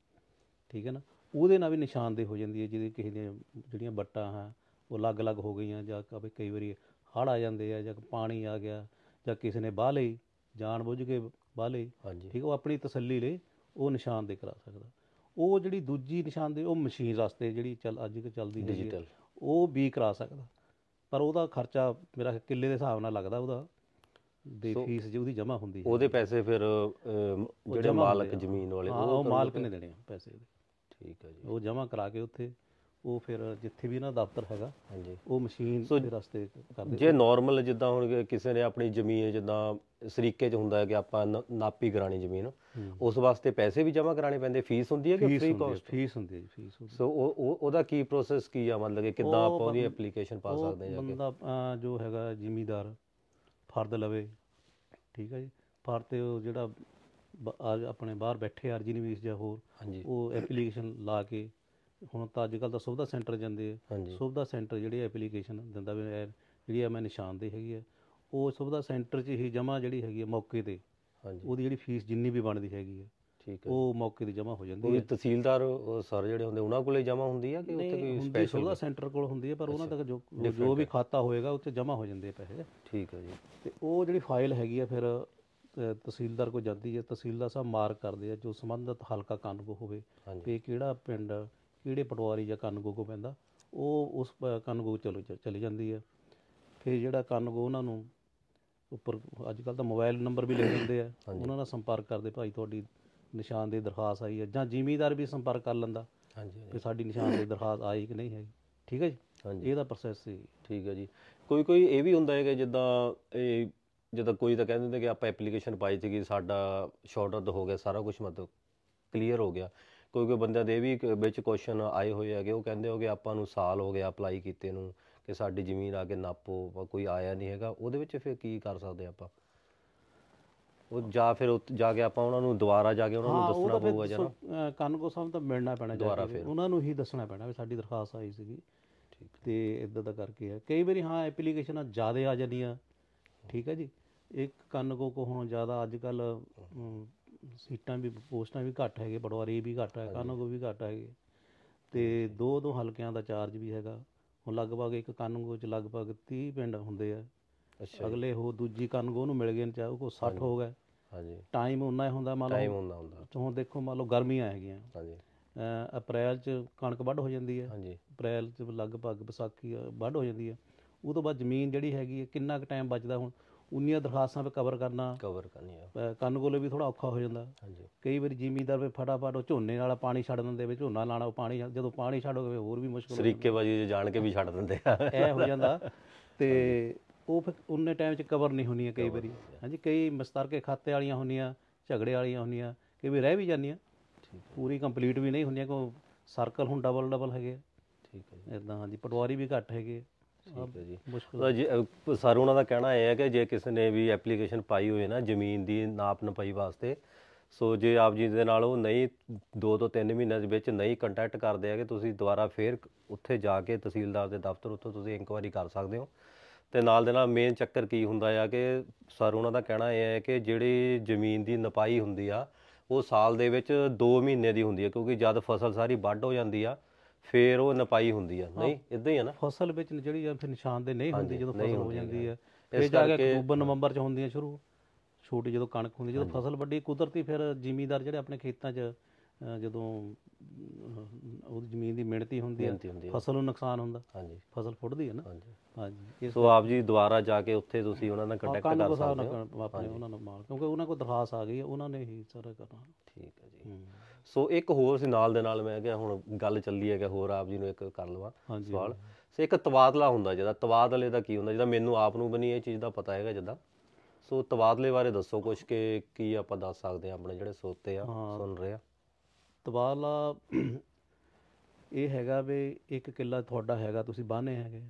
ਠੀਕ ਹੈ ਨਾ ਉਹਦੇ ਨਾਲ ਵੀ ਨਿਸ਼ਾਨਦੇ ਹੋ ਜਾਂਦੀ ਹੈ ਜਿਹਦੇ ਕਿਸੇ ਦੀਆਂ ਜਿਹੜੀਆਂ ਬੱਟਾਂ ਹਨ ਉਹ ਅਲੱਗ-ਅਲੱਗ ਹੋ ਗਈਆਂ ਜਾਂ ਕਦੇ ਕਈ ਵਾਰੀ ਹੜ ਆ ਜਾਂਦੇ ਆ ਜਾਂ ਪਾਣੀ ਆ ਗਿਆ ਜਾਂ ਕਿਸੇ ਨੇ ਬਾਹ ਲਈ ਜਾਣ ਬੁੱਝ ਕੇ ਬਾਹ ਲਈ ਠੀਕ ਉਹ ਆਪਣੀ ਤਸੱਲੀ ਲਈ ਉਹ ਨਿਸ਼ਾਨ ਦੇ ਕਰਾ ਸਕਦਾ ਉਹ ਜਿਹੜੀ ਦੂਜੀ ਨਿਸ਼ਾਨ ਦੇ ਉਹ ਮਸ਼ੀਨ ਰਸਤੇ ਜਿਹੜੀ ਚੱਲ ਅੱਜ ਕੱਲ ਚੱਲਦੀ ਹੈ ਡਿਜੀਟਲ ਉਹ ਵੀ ਕਰਾ ਸਕਦਾ ਪਰ ਉਹਦਾ ਖਰਚਾ ਮੇਰਾ ਕਿੱਲੇ ਦੇ ਹਿਸਾਬ ਨਾਲ ਲੱਗਦਾ ਉਹਦਾ ਦੇ ਫੀਸ ਜੀ ਉਹਦੀ ਜਮਾ ਹੁੰਦੀ ਹੈ ਉਹਦੇ ਪੈਸੇ ਫਿਰ ਜਿਹੜੇ ਮਾਲਕ ਜ਼ਮੀਨ ਵਾਲੇ ਉਹ ਮਾਲਕ ਨੇ ਦੇਣੇ ਪੈਸੇ ਠੀਕ ਹੈ ਜੀ ਉਹ ਜਮਾ ਕਰਾ ਕੇ ਉੱਥੇ ਉਹ ਫਿਰ ਜਿੱਥੇ ਵੀ ਨਾ ਦਫ਼ਤਰ ਹੈਗਾ ਹਾਂਜੀ ਉਹ ਮਸ਼ੀਨ ਦੇ ਰਸਤੇ ਕਰਦੇ ਜੇ ਨਾਰਮਲ ਜਿੱਦਾਂ ਹੁਣ ਕਿਸੇ ਨੇ ਆਪਣੀ ਜ਼ਮੀਨ ਜਿੱਦਾਂ ਸਰੀਕੇ 'ਚ ਹੁੰਦਾ ਹੈ ਕਿ ਆਪਾਂ ਨਾਪੀ ਕਰਾਣੀ ਜ਼ਮੀਨ ਉਸ ਵਾਸਤੇ ਪੈਸੇ ਵੀ ਜਮ੍ਹਾਂ ਕਰਾਣੇ ਪੈਂਦੇ ਫੀਸ ਹੁੰਦੀ ਹੈ ਕਿ ਫ੍ਰੀ ਕਾਸਟ ਫੀਸ ਹੁੰਦੀ ਹੈ ਫੀਸ ਹੁੰਦੀ ਸੋ ਉਹ ਉਹਦਾ ਕੀ ਪ੍ਰੋਸੈਸ ਕੀ ਆ ਮਤਲਬ ਕਿ ਕਿੱਦਾਂ ਆਪਾਂ ਉਹਦੀ ਐਪਲੀਕੇਸ਼ਨ ਪਾ ਸਕਦੇ ਹਾਂ ਜੀ ਕੇ ਬੰਦਾ ਜੋ ਹੈਗਾ ਜ਼ਿਮੀਦਾਰ ਫਰਦ ਲਵੇ ਠੀਕ ਹੈ ਜੀ ਫਰ ਤੇ ਉਹ ਜਿਹੜਾ ਆਪਣੇ ਬਾਹਰ ਬੈਠੇ ਆਰਜੀ ਨਿਵੇਸ਼ ਜਾਂ ਹੋਰ ਉਹ ਐਪਲੀਕੇਸ਼ਨ ਲਾ ਕੇ ਹੁਣ ਤਾਂ ਅੱਜ ਕੱਲ ਤਾਂ ਸੁਵਿਧਾ ਸੈਂਟਰ ਜਾਂਦੇ ਆ ਸੁਵਿਧਾ ਸੈਂਟਰ ਜਿਹੜੀ ਐਪਲੀਕੇਸ਼ਨ ਦਿੰਦਾ ਵੀ ਜਿਹੜੀ ਆ ਮੈਂ ਨਿਸ਼ਾਨ ਦੇ ਹੈਗੀ ਆ ਉਹ ਸੁਵਿਧਾ ਸੈਂਟਰ 'ਚ ਹੀ ਜਮਾ ਜਿਹੜੀ ਹੈਗੀ ਆ ਮੌਕੇ ਤੇ ਹਾਂਜੀ ਉਹਦੀ ਜਿਹੜੀ ਫੀਸ ਜਿੰਨੀ ਵੀ ਬਣਦੀ ਹੈਗੀ ਆ ਠੀਕ ਹੈ ਉਹ ਮੌਕੇ ਤੇ ਜਮਾ ਹੋ ਜਾਂਦੀ ਹੈ ਹੈ ਤਹਿਸੀਲਦਾਰ ਸਰ ਜਿਹੜੇ ਹੁੰਦੇ ਉਹਨਾਂ ਕੋਲੇ ਜਮਾ ਹੁੰਦੀ ਆ ਕਿ ਉੱਥੇ ਕੋਈ ਸਪੈਸ਼ਲ ਸੁਵਿਧਾ ਸੈਂਟਰ ਕੋਲ ਹੁੰਦੀ ਆ ਪਰ ਉਹਨਾਂ ਦਾ ਜੋ ਜੋ ਵੀ ਖਾਤਾ ਹੋਏਗਾ ਉੱਥੇ ਜਮਾ ਹੋ ਜਾਂਦੇ ਪੈਸੇ ਠੀਕ ਹੈ ਜੀ ਤੇ ਉਹ ਜਿਹੜੀ ਫਾਈਲ ਹੈਗੀ ਆ ਫਿਰ ਤਹਿਸੀਲਦਾਰ ਕੋ ਜਾਂਦੀ ਹੈ ਤਹਿਸੀਲਦਾਰ ਸਾਹਿਬ ਮਾਰਕ ਕਰਦੇ ਆ ਜੋ ਸੰਬੰਧਿਤ ਹਲਕਾ ਕਾਨੂੰਗੋ ਹੋਵੇ ਤੇ ਇਹ ਕਿਹੜਾ ਪਿੰਡ ਕੀੜੇ ਪਟਵਾਰੀ ਜਾਂ ਗੋਗੋ ਪੈਂਦਾ ਉਹ ਉਸ ਕੰਨਗੋ ਚਲੋ ਚਲੀ ਜਾਂਦੀ ਹੈ ਫਿਰ ਜਿਹੜਾ ਗੋ ਉਹਨਾਂ ਨੂੰ ਉੱਪਰ ਅੱਜ ਕੱਲ ਤਾਂ ਮੋਬਾਈਲ ਨੰਬਰ ਵੀ ਲਿਖ ਦਿੰਦੇ ਆ ਉਹਨਾਂ ਨਾਲ ਸੰਪਰਕ ਕਰਦੇ ਭਾਈ ਤੁਹਾਡੀ ਨਿਸ਼ਾਨ ਦੀ ਦਰਖਾਸਤ ਆਈ ਹੈ ਜਾਂ ਜ਼ਿਮੀਦਾਰ ਵੀ ਸੰਪਰਕ ਕਰ ਲੈਂਦਾ ਹਾਂਜੀ ਕਿ ਸਾਡੀ ਨਿਸ਼ਾਨ ਦੀ ਦਰਖਾਸਤ ਆਈ ਕਿ ਨਹੀਂ ਹੈ ਠੀਕ ਹੈ ਜੀ ਹਾਂਜੀ ਇਹਦਾ ਪ੍ਰੋਸੈਸ ਸੀ ਠੀਕ ਹੈ ਜੀ ਕੋਈ ਕੋਈ ਇਹ ਵੀ ਹੁੰਦਾ ਹੈ ਕਿ ਜਿੱਦਾਂ ਇਹ ਜਿੱਦਾਂ ਕੋਈ ਤਾਂ ਕਹਿੰਦੇ ਨੇ ਕਿ ਆਪਾਂ ਐਪਲੀਕੇਸ਼ਨ ਪਾਈ ਸੀਗੀ ਸਾਡਾ ਸ਼ਾਰਟ ਆਊਟ ਹੋ ਗਿਆ ਸਾਰਾ ਕੁਝ ਮਤਲਬ ਕਲੀਅਰ ਹੋ ਗਿਆ ਕੋਈ ਕੋਈ ਬੰਦਿਆਂ ਦੇ ਵੀ ਵਿੱਚ ਕੁਐਸਚਨ ਆਏ ਹੋਏ ਹੈਗੇ ਉਹ ਕਹਿੰਦੇ ਹੋਗੇ ਆਪਾਂ ਨੂੰ ਸਾਲ ਹੋ ਗਿਆ ਅਪਲਾਈ ਕੀਤੇ ਨੂੰ ਕਿ ਸਾਡੀ ਜ਼ਮੀਨ ਆ ਕੇ ਨਾਪੋ ਕੋਈ ਆਇਆ ਨਹੀਂ ਹੈਗਾ ਉਹਦੇ ਵਿੱਚ ਫਿਰ ਕੀ ਕਰ ਸਕਦੇ ਆਪਾਂ ਉਹ ਜਾਂ ਫਿਰ ਜਾ ਕੇ ਆਪਾਂ ਉਹਨਾਂ ਨੂੰ ਦੁਬਾਰਾ ਜਾ ਕੇ ਉਹਨਾਂ ਨੂੰ ਦੱਸਣਾ ਪਊਗਾ ਜਨਾ ਕਨਗੋ ਸਾਹਿਬ ਤਾਂ ਮਿਲਣਾ ਪੈਣਾ ਦੁਬਾਰਾ ਫਿਰ ਉਹਨਾਂ ਨੂੰ ਹੀ ਦੱਸਣਾ ਪੈਣਾ ਵੀ ਸਾਡੀ ਦਰਖਾਸਤ ਆਈ ਸੀਗੀ ਠੀਕ ਤੇ ਇਦਾਂ ਦਾ ਕਰਕੇ ਆ ਕਈ ਵਾਰੀ ਹਾਂ ਐਪਲੀਕੇਸ਼ਨਾਂ ਜ਼ਿਆਦਾ ਆ ਜਾਂਦੀਆਂ ਠੀਕ ਹੈ ਜੀ ਇੱਕ ਕੰਨ ਕੋ ਕੋ ਹੁਣ ਜ਼ਿਆਦਾ ਅੱਜ ਕੱਲ ਸੀਟਾਂ ਵੀ ਪੋਸਟਾਂ ਵੀ ਘੱਟ ਹੈਗੇ ਪਟਵਾਰੀ ਵੀ ਘੱਟ ਹੈ ਕਾਨੂੰਗੋ ਵੀ ਘੱਟ ਹੈਗੇ ਤੇ ਦੋ ਦੋ ਹਲਕਿਆਂ ਦਾ ਚਾਰਜ ਵੀ ਹੈਗਾ ਹੁਣ ਲਗਭਗ ਇੱਕ ਕਾਨੂੰਗੋ ਚ ਲਗਭਗ 30 ਪਿੰਡ ਹੁੰਦੇ ਆ ਅਗਲੇ ਹੋ ਦੂਜੀ ਕਾਨੂੰਗੋ ਨੂੰ ਮਿਲ ਗਏ ਨੇ ਚਾਹੋ ਕੋ 60 ਹੋ ਗਏ ਹਾਂਜੀ ਟਾਈਮ ਉਹਨਾਂ ਹੀ ਹੁੰਦਾ ਮੰਨ ਲਓ ਟਾਈਮ ਹੁੰਦਾ ਹੁੰਦਾ ਤੁਹਾਨੂੰ ਦੇਖੋ ਮੰਨ ਲਓ ਗਰਮੀਆਂ ਹੈਗੀਆਂ ਹਾਂਜੀ ਅਪ੍ਰੈਲ ਚ ਕਣਕ ਵੱਢ ਹੋ ਜਾਂਦੀ ਹੈ ਹਾਂਜੀ ਅਪ੍ਰੈਲ ਚ ਲਗਭਗ ਵਿਸਾਖੀ ਵੱਢ ਹੋ ਜਾਂਦੀ ਹੈ ਉਹ ਤੋਂ ਬਾਅਦ ਜ਼ਮੀਨ ਜਿਹੜੀ ਹੈਗੀ ਹੈ ਕਿੰਨਾ ਕੁ ਟਾਈਮ ਬਚਦਾ ਹੁਣ ਉਨੀਆਂ ਦਰਖਾਸਤਾਂ 'ਤੇ ਕਵਰ ਕਰਨਾ ਕਵਰ ਕਰਨੀ ਆ ਕੰਨ ਕੋਲੇ ਵੀ ਥੋੜਾ ਔਖਾ ਹੋ ਜਾਂਦਾ ਹਾਂਜੀ ਕਈ ਵਾਰੀ ਜ਼ਿਮੀਂਦਾਰ ਵੀ ਫਟਾਫਟ ਉਹ ਝੋਨੇ ਵਾਲਾ ਪਾਣੀ ਛੱਡ ਦਿੰਦੇ ਵਿੱਚ ਝੋਨਾ ਲਾਣਾ ਉਹ ਪਾਣੀ ਜਦੋਂ ਪਾਣੀ ਛੱਡੋਗੇ ਹੋਰ ਵੀ ਮੁਸ਼ਕਲ ਹੋ ਸਰੀਕੇ ਬਾਜੀ ਜੇ ਜਾਣ ਕੇ ਵੀ ਛੱਡ ਦਿੰਦੇ ਆ ਐ ਹੋ ਜਾਂਦਾ ਤੇ ਉਹ ਫਿਰ ਉਨੇ ਟਾਈਮ 'ਚ ਕਵਰ ਨਹੀਂ ਹੁੰਦੀਆਂ ਕਈ ਵਾਰੀ ਹਾਂਜੀ ਕਈ ਮਸਤਰਕੇ ਖਾਤੇ ਵਾਲੀਆਂ ਹੁੰਦੀਆਂ ਝਗੜੇ ਵਾਲੀਆਂ ਹੁੰਦੀਆਂ ਕਈ ਵੀ ਰਹਿ ਵੀ ਜਾਂਦੀਆਂ ਪੂਰੀ ਕੰਪਲੀਟ ਵੀ ਨਹੀਂ ਹੁੰਦੀਆਂ ਕਿਉਂ ਸਰਕਲ ਹੁਣ ਡਬਲ ਡਬਲ ਹੈਗੇ ਠੀਕ ਹੈ ਇਦਾਂ ਹਾਂਜੀ ਪਟਵਾਰੀ ਵੀ ਘੱਟ ਹੈਗੇ ਠੀਕ ਹੈ ਜੀ ਸਰ ਉਹਨਾਂ ਦਾ ਕਹਿਣਾ ਇਹ ਹੈ ਕਿ ਜੇ ਕਿਸੇ ਨੇ ਵੀ ਐਪਲੀਕੇਸ਼ਨ ਪਾਈ ਹੋਏ ਨਾ ਜ਼ਮੀਨ ਦੀ ਨਾਪ ਨਪਾਈ ਵਾਸਤੇ ਸੋ ਜੇ ਆਪ ਜੀ ਦੇ ਨਾਲ ਉਹ ਨਹੀਂ 2 ਤੋਂ 3 ਮਹੀਨਿਆਂ ਦੇ ਵਿੱਚ ਨਹੀਂ ਕੰਟੈਕਟ ਕਰਦੇ ਹੈਗੇ ਤੁਸੀਂ ਦੁਬਾਰਾ ਫੇਰ ਉੱਥੇ ਜਾ ਕੇ ਤਹਿਸੀਲਦਾਰ ਦੇ ਦਫ਼ਤਰ ਉੱਥੋਂ ਤੁਸੀਂ ਇਨਕੁਆਇਰੀ ਕਰ ਸਕਦੇ ਹੋ ਤੇ ਨਾਲ ਦੇ ਨਾਲ ਮੇਨ ਚੱਕਰ ਕੀ ਹੁੰਦਾ ਆ ਕਿ ਸਰ ਉਹਨਾਂ ਦਾ ਕਹਿਣਾ ਇਹ ਹੈ ਕਿ ਜਿਹੜੀ ਜ਼ਮੀਨ ਦੀ ਨਪਾਈ ਹੁੰਦੀ ਆ ਉਹ ਸਾਲ ਦੇ ਵਿੱਚ 2 ਮਹੀਨੇ ਦੀ ਹੁੰਦੀ ਹੈ ਕਿਉਂਕਿ ਜਦ ਫਸਲ ਸਾਰੀ ਵੱਢ ਹੋ ਜਾਂਦੀ ਆ ਫੇਰ ਉਹ ਨਪਾਈ ਹੁੰਦੀ ਆ ਨਹੀਂ ਇਦਾਂ ਹੀ ਆ ਨਾ ਫਸਲ ਵਿੱਚ ਜਿਹੜੀ ਆ ਫਿਰ ਨਿਸ਼ਾਨ ਦੇ ਨਹੀਂ ਹੁੰਦੀ ਜਦੋਂ ਫਸਲ ਹੋ ਜਾਂਦੀ ਆ ਫਿਰ ਜਾ ਕੇ ਅਕਤੂਬਰ ਨਵੰਬਰ ਚ ਹੁੰਦੀਆਂ ਸ਼ੁਰੂ ਛੋਟੀ ਜਦੋਂ ਕਣਕ ਹੁੰਦੀ ਜਦੋਂ ਫਸਲ ਵੱਡੀ ਕੁਦਰਤੀ ਫਿਰ ਜ਼ਿਮੀਦਾਰ ਜਿਹੜੇ ਆਪਣੇ ਖੇਤਾਂ 'ਚ ਜਦੋਂ ਉਹ ਜ਼ਮੀਨ ਦੀ ਮਿਹਨਤੀ ਹੁੰਦੀ ਹੈ ਫਸਲ ਨੂੰ ਨੁਕਸਾਨ ਹੁੰਦਾ ਹਾਂਜੀ ਫਸਲ ਫੁੱਟਦੀ ਹੈ ਨਾ ਹਾਂਜੀ ਹਾਂਜੀ ਸੋ ਆਪ ਜੀ ਦੁਬਾਰਾ ਜਾ ਕੇ ਉੱਥੇ ਤੁਸੀਂ ਉਹਨਾਂ ਨਾਲ ਕੰਟੈਕਟ ਕਰ ਸਕਦੇ ਹੋ ਆਪਣੇ ਉਹਨਾਂ ਨਾਲ ਕਿਉਂਕਿ ਉਹਨਾਂ ਕੋਲ ਦਰਖਾਸਤ ਆ ਗਈ ਹੈ ਉਹਨਾਂ ਨੇ ਹੀ ਸਾਰਾ ਕਰਨਾ ਠੀਕ ਹੈ ਜੀ ਸੋ ਇੱਕ ਹੋਰ ਸੀ ਨਾਲ ਦੇ ਨਾਲ ਮੈਂ ਕਿਹਾ ਹੁਣ ਗੱਲ ਚੱਲੀ ਹੈ ਕਿ ਹੋਰ ਆਪ ਜੀ ਨੂੰ ਇੱਕ ਕਰ ਲਵਾਂ ਸਵਾਲ ਸੋ ਇੱਕ ਤਵਾਦਲਾ ਹੁੰਦਾ ਜਿਹਦਾ ਤਵਾਦਲੇ ਦਾ ਕੀ ਹੁੰਦਾ ਜਿਹਦਾ ਮੈਨੂੰ ਆਪ ਨੂੰ ਬਣੀ ਇਹ ਚੀਜ਼ ਦਾ ਪਤਾ ਹੈਗਾ ਜਿੱਦਾਂ ਸੋ ਤਵਾਦਲੇ ਬਾਰੇ ਦੱਸੋ ਕੁਝ ਕਿ ਕੀ ਆਪਾਂ ਦੱਸ ਸਕਦੇ ਆ ਆਪਣੇ ਜਿਹੜੇ ਸੋਤੇ ਆ ਸੁਣ ਰਹੇ ਆ ਤਵਾਦਲਾ ਇਹ ਹੈਗਾ ਵੀ ਇੱਕ ਕਿੱਲਾ ਤੁਹਾਡਾ ਹੈਗਾ ਤੁਸੀਂ ਬਾਹਨੇ ਹੈਗੇ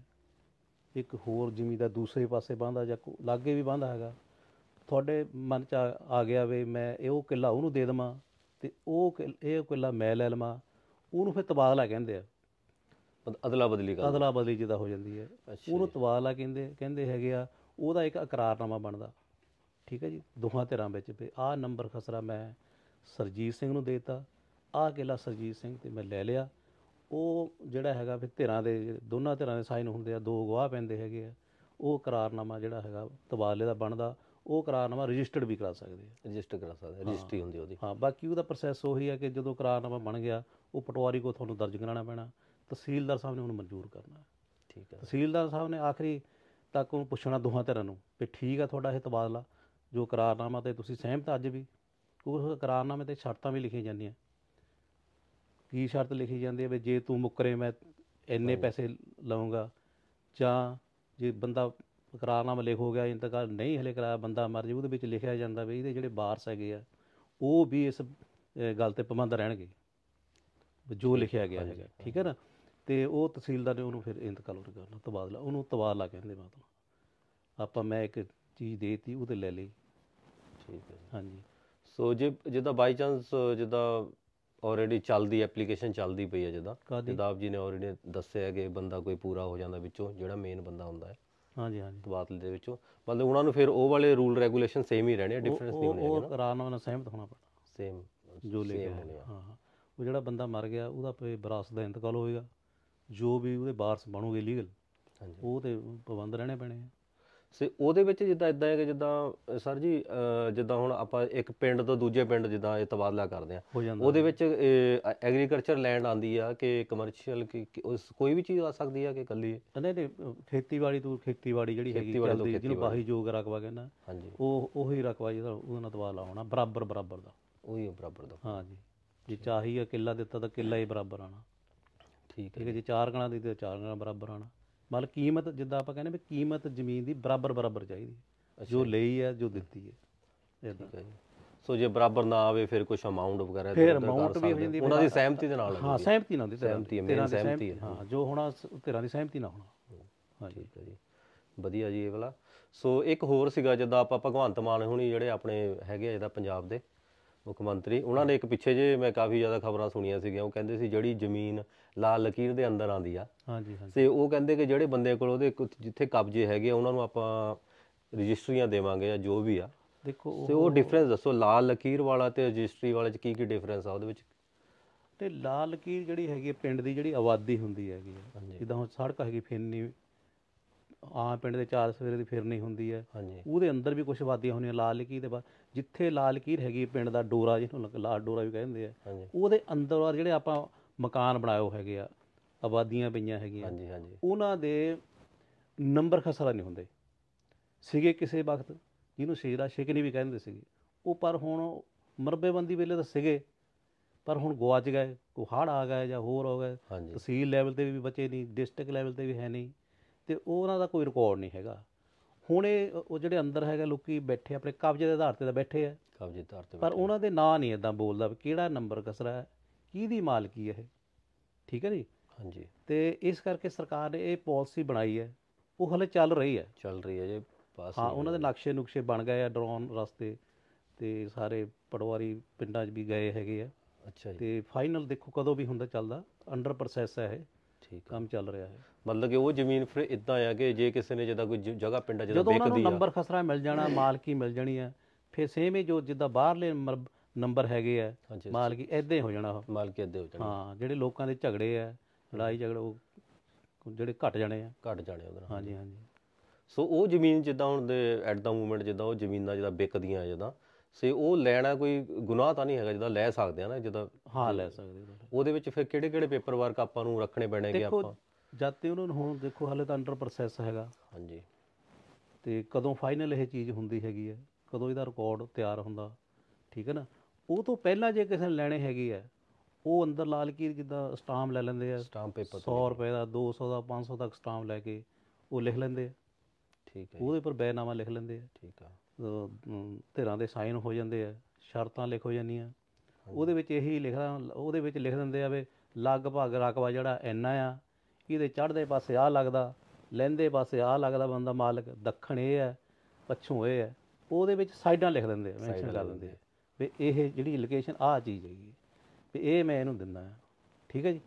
ਇੱਕ ਹੋਰ ਜ਼ਮੀਨ ਦਾ ਦੂਸਰੇ ਪਾਸੇ ਬੰਦਾ ਜਾਂ ਲਾਗੇ ਵੀ ਬਾਂਦਾ ਹੈਗਾ ਤੁਹਾਡੇ ਮਨ ਚ ਆ ਗਿਆ ਵੀ ਮੈਂ ਇਹ ਉਹ ਕਿੱਲਾ ਉਹਨੂੰ ਦੇ ਦਵਾਂ ਤੇ ਉਹ ਇਹ ਕੋਲਾ ਮੈਲ ਐਲਮਾ ਉਹਨੂੰ ਫਿਰ ਤਬਾਦਲਾ ਕਹਿੰਦੇ ਆ ਅਦਲਾ ਬਦਲੀ ਕਰ ਅਦਲਾ ਬਦਲੀ ਜਿਹਦਾ ਹੋ ਜਾਂਦੀ ਹੈ ਉਹਨੂੰ ਤਬਾਦਲਾ ਕਹਿੰਦੇ ਕਹਿੰਦੇ ਹੈਗੇ ਆ ਉਹਦਾ ਇੱਕ ਇਕਰਾਰਨਾਮਾ ਬਣਦਾ ਠੀਕ ਹੈ ਜੀ ਦੋਹਾਂ ਧਿਰਾਂ ਵਿੱਚ ਵੀ ਆਹ ਨੰਬਰ ਖਸਰਾ ਮੈਂ ਸਰਜੀਤ ਸਿੰਘ ਨੂੰ ਦੇਤਾ ਆਹ ਕਿਲਾ ਸਰਜੀਤ ਸਿੰਘ ਤੇ ਮੈਂ ਲੈ ਲਿਆ ਉਹ ਜਿਹੜਾ ਹੈਗਾ ਫਿਰ ਧਿਰਾਂ ਦੇ ਦੋਨਾਂ ਧਿਰਾਂ ਦੇ ਸਾਈਨ ਹੁੰਦੇ ਆ ਦੋ ਗਵਾਹ ਪੈਂਦੇ ਹੈਗੇ ਆ ਉਹ ਇਕਰਾਰਨਾਮਾ ਜਿਹੜਾ ਹੈਗਾ ਤਬਾਦਲੇ ਦਾ ਬਣਦਾ ਉਹ ਕਰਾਰਨਾਮਾ ਰਜਿਸਟਰਡ ਵੀ ਕਰਾ ਸਕਦੇ ਆ ਰਜਿਸਟਰ ਕਰਾ ਸਕਦੇ ਰਜਿਸਟਰੀ ਹੁੰਦੀ ਉਹਦੀ ਹਾਂ ਬਾਕੀ ਉਹਦਾ ਪ੍ਰੋਸੈਸ ਉਹੀ ਆ ਕਿ ਜਦੋਂ ਕਰਾਰਨਾਮਾ ਬਣ ਗਿਆ ਉਹ ਪਟਵਾਰੀ ਕੋ ਤੁਹਾਨੂੰ ਦਰਜ ਕਰਾਉਣਾ ਪੈਣਾ ਤਹਿਸੀਲਦਾਰ ਸਾਹਿਬ ਨੇ ਉਹਨੂੰ ਮਨਜ਼ੂਰ ਕਰਨਾ ਠੀਕ ਹੈ ਤਹਿਸੀਲਦਾਰ ਸਾਹਿਬ ਨੇ ਆਖਰੀ ਤੱਕ ਉਹਨੂੰ ਪੁੱਛਣਾ ਦੋਹਾਂ ਧਿਰਾਂ ਨੂੰ ਕਿ ਠੀਕ ਆ ਤੁਹਾਡਾ ਇਹ ਤਬਾਦਲਾ ਜੋ ਕਰਾਰਨਾਮਾ ਤੇ ਤੁਸੀਂ ਸਹਿਮਤ ਅੱਜ ਵੀ ਉਸ ਕਰਾਰਨਾਮੇ ਤੇ ਸ਼ਰਤਾਂ ਵੀ ਲਿਖੀਆਂ ਜਾਂਦੀਆਂ ਕੀ ਸ਼ਰਤ ਲਿਖੀ ਜਾਂਦੀ ਹੈ ਵੀ ਜੇ ਤੂੰ ਮੁਕਰੇ ਮੈਂ ਇੰਨੇ ਪੈਸੇ ਲਵਾਂਗਾ ਜਾਂ ਜੇ ਬੰਦਾ ਇਕਰਾਰਨਾਮਾ ਲਿਖ ਹੋ ਗਿਆ ਇੰਤਕਾਲ ਨਹੀਂ ਹਲੇ ਕਰਾਇਆ ਬੰਦਾ ਮਰ ਜੇ ਉਹਦੇ ਵਿੱਚ ਲਿਖਿਆ ਜਾਂਦਾ ਵੀ ਇਹਦੇ ਜਿਹੜੇ ਵਾਰਸ ਹੈਗੇ ਆ ਉਹ ਵੀ ਇਸ ਗੱਲ ਤੇ ਪਾਬੰਦ ਰਹਿਣਗੇ ਜੋ ਲਿਖਿਆ ਗਿਆ ਹੈਗਾ ਠੀਕ ਹੈ ਨਾ ਤੇ ਉਹ ਤਹਿਸੀਲਦਾਰ ਨੇ ਉਹਨੂੰ ਫਿਰ ਇੰਤਕਾਲ ਹੋ ਰਿਹਾ ਤਬਾਦਲਾ ਉਹਨੂੰ ਤਬਾਦਲਾ ਕਹਿੰਦੇ ਮਤਲਬ ਆਪਾਂ ਮੈਂ ਇੱਕ ਚੀਜ਼ ਦੇਤੀ ਉਹਦੇ ਲੈ ਲਈ ਠੀਕ ਹੈ ਹਾਂਜੀ ਸੋ ਜੇ ਜਿੱਦਾਂ ਬਾਈ ਚਾਂਸ ਜਿੱਦਾਂ ਆਲਰੇਡੀ ਚੱਲਦੀ ਐਪਲੀਕੇਸ਼ਨ ਚੱਲਦੀ ਪਈ ਹੈ ਜਿੱਦਾਂ ਜਦਾਬ ਜੀ ਨੇ ਆਲਰੇਡੀ ਦੱਸਿਆ ਕਿ ਬੰਦਾ ਕੋਈ ਪੂਰਾ ਹੋ ਜਾਂਦਾ ਵਿੱਚੋਂ ਜਿਹੜਾ ਮੇਨ ਬੰਦਾ ਹੁੰਦਾ ਹੈ ਹਾਂਜੀ ਹਾਂਜੀ ਤਬਾਦਲੇ ਦੇ ਵਿੱਚੋਂ ਮਤਲਬ ਉਹਨਾਂ ਨੂੰ ਫਿਰ ਉਹ ਵਾਲੇ ਰੂਲ ਰੈਗੂਲੇਸ਼ਨ ਸੇਮ ਹੀ ਰਹਿਣੇ ਡਿਫਰੈਂਸ ਨਹੀਂ ਹੋਣੇ ਉਹ ਕਰਾਰ ਨਾਲ ਸਹਿਮਤ ਹੋਣਾ ਪੈਣਾ ਸੇਮ ਜੋ ਲੈ ਹੈ ਹਾਂ ਉਹ ਜਿਹੜਾ ਬੰਦਾ ਮਰ ਗਿਆ ਉਹਦਾ ਪੇ ਵਿਰਾਸਤ ਦਾ ਇੰਤਕਾਲ ਹੋਏਗਾ ਜੋ ਵੀ ਉਹਦੇ ਵਾਰਸ ਬਣੋਗੇ ਲੀਗਲ ਹਾਂਜੀ ਉਹ ਤੇ ਪਾਬੰਦ ਰਹਿਣੇ ਪੈਣੇ ਆ ਸੇ ਉਹਦੇ ਵਿੱਚ ਜਿੱਦਾਂ ਇਦਾਂ ਹੈ ਕਿ ਜਿੱਦਾਂ ਸਰ ਜੀ ਜਿੱਦਾਂ ਹੁਣ ਆਪਾਂ ਇੱਕ ਪਿੰਡ ਤੋਂ ਦੂਜੇ ਪਿੰਡ ਜਿੱਦਾਂ ਇਹ ਤਬਾਦਲਾ ਕਰਦੇ ਆ ਉਹਦੇ ਵਿੱਚ ਐਗਰੀਕਲਚਰ ਲੈਂਡ ਆਂਦੀ ਆ ਕਿ ਕਮਰਸ਼ੀਅਲ ਕੋਈ ਵੀ ਚੀਜ਼ ਆ ਸਕਦੀ ਆ ਕਿ ਕੱਲੀ ਨਹੀਂ ਨਹੀਂ ਖੇਤੀਬਾੜੀ ਤੋਂ ਖੇਤੀਬਾੜੀ ਜਿਹੜੀ ਹੈਗੀ ਚੱਲਦੀ ਜਿਹਨੂੰ ਬਾਹੀ ਜੋਗ ਰਕਵਾ ਕਹਿੰਦਾ ਉਹ ਉਹੀ ਰਕਵਾ ਜਿਹੜਾ ਉਹਨਾਂ ਤਬਾਦਲਾ ਹੋਣਾ ਬਰਾਬਰ ਬਰਾਬਰ ਦਾ ਉਹੀ ਬਰਾਬਰ ਦਾ ਹਾਂ ਜੀ ਜੇ ਚਾਹੀ ਆ ਕਿੱਲਾ ਦਿੱਤਾ ਤਾਂ ਕਿੱਲਾ ਹੀ ਬਰਾਬਰ ਆਣਾ ਠੀਕ ਹੈ ਜੇ ਚਾਰ ਗਣਾ ਦਿੱਤੇ ਚਾਰ ਗਣਾ ਬਰਾਬਰ ਆਣਾ ਮਤਲਬ ਕੀਮਤ ਜਿੱਦਾਂ ਆਪਾਂ ਕਹਿੰਦੇ ਵੀ ਕੀਮਤ ਜ਼ਮੀਨ ਦੀ ਬਰਾਬਰ ਬਰਾਬਰ ਚਾਹੀਦੀ ਹੈ ਜੋ ਲਈ ਹੈ ਜੋ ਦਿੱਤੀ ਹੈ ਠੀਕ ਹੈ ਜੀ ਸੋ ਜੇ ਬਰਾਬਰ ਨਾ ਆਵੇ ਫਿਰ ਕੁਝ ਅਮਾਉਂਟ ਵਗੈਰਾ ਫਿਰ ਅਮਾਉਂਟ ਵੀ ਹੋ ਜਾਂਦੀ ਉਹਨਾਂ ਦੀ ਸਹਿਮਤੀ ਦੇ ਨਾਲ ਹਾਂ ਸਹਿਮਤੀ ਨਾਲ ਦੀ ਸਹਿਮਤੀ ਮੇਰੀ ਸਹਿਮਤੀ ਹਾਂ ਜੋ ਹੋਣਾ ਤੇਰਾ ਦੀ ਸਹਿਮਤੀ ਨਾਲ ਹੋਣਾ ਹਾਂ ਠੀਕ ਹੈ ਜੀ ਵਧੀਆ ਜੀ ਇਹ ਵਾਲਾ ਸੋ ਇੱਕ ਹੋਰ ਸੀਗਾ ਜਦੋਂ ਆਪਾਂ ਭਗਵੰਤ ਮਾਨ ਹੁਣੀ ਜਿਹੜੇ ਆਪਣੇ ਹੈਗੇ ਆ ਜਿਹਦਾ ਪੰਜਾਬ ਦੇ ਮੁੱਖ ਮੰਤਰੀ ਉਹਨਾਂ ਨੇ ਇੱਕ ਪਿੱਛੇ ਜੇ ਮੈਂ ਕਾਫੀ ਜ਼ਿਆਦਾ ਖਬਰਾਂ ਸੁਣੀਆਂ ਸੀਗੀਆਂ ਉਹ ਕਹਿੰਦੇ ਸੀ ਜਿਹੜੀ ਜ਼ਮੀਨ ਲਾਲ ਲਕੀਰ ਦੇ ਅੰਦਰ ਆਂਦੀ ਆ ਹਾਂਜੀ ਹਾਂਜੀ ਤੇ ਉਹ ਕਹਿੰਦੇ ਕਿ ਜਿਹੜੇ ਬੰਦੇ ਕੋਲ ਉਹਦੇ ਜਿੱਥੇ ਕਬਜ਼ੇ ਹੈਗੇ ਉਹਨਾਂ ਨੂੰ ਆਪਾਂ ਰਜਿਸਟਰੀਆਂ ਦੇਵਾਂਗੇ ਜਾਂ ਜੋ ਵੀ ਆ ਦੇਖੋ ਤੇ ਉਹ ਡਿਫਰੈਂਸ ਦੱਸੋ ਲਾਲ ਲਕੀਰ ਵਾਲਾ ਤੇ ਰਜਿਸਟਰੀ ਵਾਲੇ ਚ ਕੀ ਕੀ ਡਿਫਰੈਂਸ ਆ ਉਹਦੇ ਵਿੱਚ ਤੇ ਲਾਲ ਲਕੀਰ ਜਿਹੜੀ ਹੈਗੀ ਪਿੰਡ ਦੀ ਜਿਹੜੀ ਆਬਾਦੀ ਹੁੰਦੀ ਹੈਗੀ ਜਿੱਦਾਂ ਹੁਣ ਸੜਕ ਹੈਗੀ ਫਿਰਨੀ ਆ ਪਿੰਡ ਦੇ ਚਾਰ ਸਵੇਰੇ ਦੀ ਫਿਰਨੀ ਹੁੰਦੀ ਹੈ ਉਹਦੇ ਅੰਦਰ ਵੀ ਕੁਝ ਆਬਾਦੀਆਂ ਹੁੰਦੀਆਂ ਲਾਲ ਲਕੀਰ ਦੇ ਬਾਅਦ ਜਿੱਥੇ ਲਾਲ ਕੀਰ ਹੈਗੀ ਪਿੰਡ ਦਾ ਡੋਰਾ ਜਿਹਨੂੰ ਲਾਲ ਡੋਰਾ ਵੀ ਕਹਿੰਦੇ ਆ ਉਹਦੇ ਅੰਦਰ ਜਿਹੜੇ ਆਪਾਂ ਮਕਾਨ ਬਣਾਇਓ ਹੈਗੇ ਆ ਆਬਾਦੀਆਂ ਪਈਆਂ ਹੈਗੀਆਂ ਹਾਂਜੀ ਹਾਂਜੀ ਉਹਨਾਂ ਦੇ ਨੰਬਰ ਖਸਰਾ ਨਹੀਂ ਹੁੰਦੇ ਸੀਗੇ ਕਿਸੇ ਵਕਤ ਜਿਹਨੂੰ ਸ਼ੇਰਾ ਨਹੀਂ ਵੀ ਕਹਿੰਦੇ ਸੀਗੇ ਉਹ ਪਰ ਹੁਣ ਮਰਬੇਬੰਦੀ ਵੇਲੇ ਤਾਂ ਸੀਗੇ ਪਰ ਹੁਣ ਗਵਾਚ ਗਏ ਕੋ ਹੜ ਆ ਗਏ ਜਾਂ ਹੋਰ ਹੋ ਗਏ ਤਹਿਸੀਲ ਲੈਵਲ ਤੇ ਵੀ ਬਚੇ ਨਹੀਂ ਡਿਸਟ੍ਰਿਕਟ ਲੈਵਲ ਤੇ ਵੀ ਹੈ ਨਹੀਂ ਤੇ ਉਹਨਾਂ ਦਾ ਕੋਈ ਰਿਕਾਰਡ ਨਹੀਂ ਹੈਗਾ ਹੁਣ ਇਹ ਉਹ ਜਿਹੜੇ ਅੰਦਰ ਹੈਗਾ ਲੋਕੀ ਬੈਠੇ ਆਪਣੇ ਕਬਜ਼ੇ ਦੇ ਆਧਾਰ ਤੇ ਤਾਂ ਬੈਠੇ ਆ ਕਬਜ਼ੇ ਦੇ ਆਧਾਰ ਤੇ ਪਰ ਉਹਨਾਂ ਦੇ ਨਾਂ ਨਹੀਂ ਇਦਾਂ ਬੋਲਦਾ ਵੀ ਕਿਹੜਾ ਨੰਬਰ ਕਸਰਾ ਹੈ ਕਿਹਦੀ ਮਾਲਕੀ ਹੈ ਇਹ ਠੀਕ ਹੈ ਜੀ ਹਾਂਜੀ ਤੇ ਇਸ ਕਰਕੇ ਸਰਕਾਰ ਨੇ ਇਹ ਪਾਲਿਸੀ ਬਣਾਈ ਹੈ ਉਹ ਹਲੇ ਚੱਲ ਰਹੀ ਹੈ ਚੱਲ ਰਹੀ ਹੈ ਜੇ ਪਾਸ ਹਾਂ ਉਹਨਾਂ ਦੇ ਨਕਸ਼ੇ ਨੁਕਸ਼ੇ ਬਣ ਗਏ ਆ ਡਰੋਨ ਰਸਤੇ ਤੇ ਸਾਰੇ ਪਟਵਾਰੀ ਪਿੰਡਾਂ 'ਚ ਵੀ ਗਏ ਹੈਗੇ ਆ ਅੱਛਾ ਜੀ ਤੇ ਫਾਈਨਲ ਦੇਖੋ ਕਦੋਂ ਵੀ ਹੁੰਦਾ ਚੱਲਦਾ ਅੰਡਰ ਪ੍ਰੋਸੈਸ ਹੈ ਇਹ ਠੀਕ ਕੰਮ ਚੱਲ ਰਿਹਾ ਹੈ ਮਤਲਬ ਕਿ ਉਹ ਜ਼ਮੀਨ ਫਿਰ ਇਦਾਂ ਆ ਕਿ ਜੇ ਕਿਸੇ ਨੇ ਜਿਹਦਾ ਕੋਈ ਜ- ਜਗ੍ਹਾ ਪਿੰਡਾਂ ਜਿਹਦਾ ਜਦੋਂ ਉਹਨਾਂ ਨੂੰ ਨੰਬਰ ਖਸਰਾ ਮਿਲ ਜਾਣਾ ਮਾਲਕੀ ਮਿਲ ਜਾਣੀ ਹੈ ਫਿਰ ਸੇਮ ਹੀ ਜੋ ਜਿੱਦਾਂ ਬਾਹਰਲੇ ਨੰਬਰ ਹੈਗੇ ਆ ਮਾਲਕੀ ਐਦਾਂ ਹੀ ਹੋ ਜਾਣਾ ਉਹ। ਮਾਲਕੀ ਦੇ ਹੋ ਜਾਣਾ ਹਾਂ ਜਿਹੜੇ ਲੋਕਾਂ ਦੇ ਝਗੜੇ ਆ ਲੜਾਈ ਝਗੜਾ ਉਹ ਜਿਹੜੇ ਘਟ ਜਾਣੇ ਆ ਘਟ ਜਾਣੇ ਉਹਦੇ ਹਾਂਜੀ ਹਾਂਜੀ ਸੋ ਉਹ ਜ਼ਮੀਨ ਜਿੱਦਾਂ ਹੁਣ ਦੇ ਐਟ ਦਾ ਮੂਮੈਂਟ ਜਿੱਦਾਂ ਉਹ ਜ਼ਮੀਨਾਂ ਜਿੱਦਾਂ ਵਿਕਦੀਆਂ ਜਿੱਦਾਂ ਸੇ ਉਹ ਲੈਣਾ ਕੋਈ ਗੁਨਾਹ ਤਾਂ ਨਹੀਂ ਹੈਗਾ ਜਿੱਦਾਂ ਲੈ ਸਕਦੇ ਆ ਨਾ ਜਿੱਦਾਂ ਹਾਂ ਲੈ ਸਕਦੇ ਉਹਦੇ ਵਿੱਚ ਫਿਰ ਕਿਹੜੇ ਕਿਹੜੇ ਪੇਪਰ ਵਰਕ ਆਪਾਂ ਨੂੰ ਰੱਖਣੇ ਪੈਣਗੇ ਦੇਖੋ ਆਪਾਂ ਜਦ ਤੇ ਉਹਨਾਂ ਨੂੰ ਹੁਣ ਦੇਖੋ ਹਲੇ ਤਾਂ ਅੰਡਰ ਪ੍ਰੋਸੈਸ ਹੈਗਾ ਹਾਂਜੀ ਤੇ ਕਦੋਂ ਫਾਈਨਲ ਇਹ ਚੀਜ਼ ਹੁੰਦੀ ਹੈਗੀ ਹੈ ਕਦੋਂ ਇਹਦਾ ਰਿਕਾਰਡ ਤਿਆਰ ਹੁੰਦਾ ਠੀਕ ਹੈ ਨਾ ਉਹ ਤੋਂ ਪਹਿਲਾਂ ਜੇ ਕਿਸੇ ਨੇ ਲੈਣੇ ਹੈਗੇ ਆ ਉਹ ਅੰਦਰ ਲਾਲ ਕੀ ਜਿੱਦਾਂ ਸਟਾਮ ਲੈ ਲੈਂਦੇ ਆ ਸਟਾਮ ਪੇਪਰ 100 ਰੁਪਏ ਦਾ 200 ਦਾ 500 ਤੱਕ ਸਟਾਮ ਲੈ ਕੇ ਉਹ ਲਿਖ ਲੈਂਦੇ ਆ ਠੀਕ ਹੈ ਉਹਦੇ ਉੱਪਰ ਬੈਨਾਮਾ ਲਿਖ ਲੈਂਦੇ ਆ ਠੀਕ ਆ ਧਿਰਾਂ ਦੇ ਸਾਈਨ ਹੋ ਜਾਂਦੇ ਆ ਸ਼ਰਤਾਂ ਲਿਖ ਹੋ ਜਾਂਦੀਆਂ ਉਹਦੇ ਵਿੱਚ ਇਹੀ ਲਿਖਦਾ ਉਹਦੇ ਵਿੱਚ ਲਿਖ ਦਿੰਦੇ ਆ ਵੇ ਲਗਭਗ ਰਕਬਾ ਜਿਹੜਾ ਇੰਨਾ ਆ ਕਿਤੇ ਚੜ੍ਹਦੇ ਪਾਸੇ ਆ ਲੱਗਦਾ ਲੈਂਦੇ ਪਾਸੇ ਆ ਲੱਗਦਾ ਬੰਦਾ ਮਾਲਕ ਦੱਖਣ ਇਹ ਹੈ ਪੱਛੋਂ ਇਹ ਹੈ ਉਹਦੇ ਵਿੱਚ ਸਾਈਡਾਂ ਲਿਖ ਦਿੰਦੇ ਆ ਮੈਂਸ਼ਨ ਕਰ ਦਿੰਦੇ ਵੀ ਇਹ ਜਿਹੜੀ ਲੋਕੇਸ਼ਨ ਆ ਚੀਜ਼ ਹੈਗੀ ਵੀ ਇਹ ਮੈਂ ਇਹਨੂੰ ਦਿੰਦਾ ਠੀਕ ਹੈ ਜੀ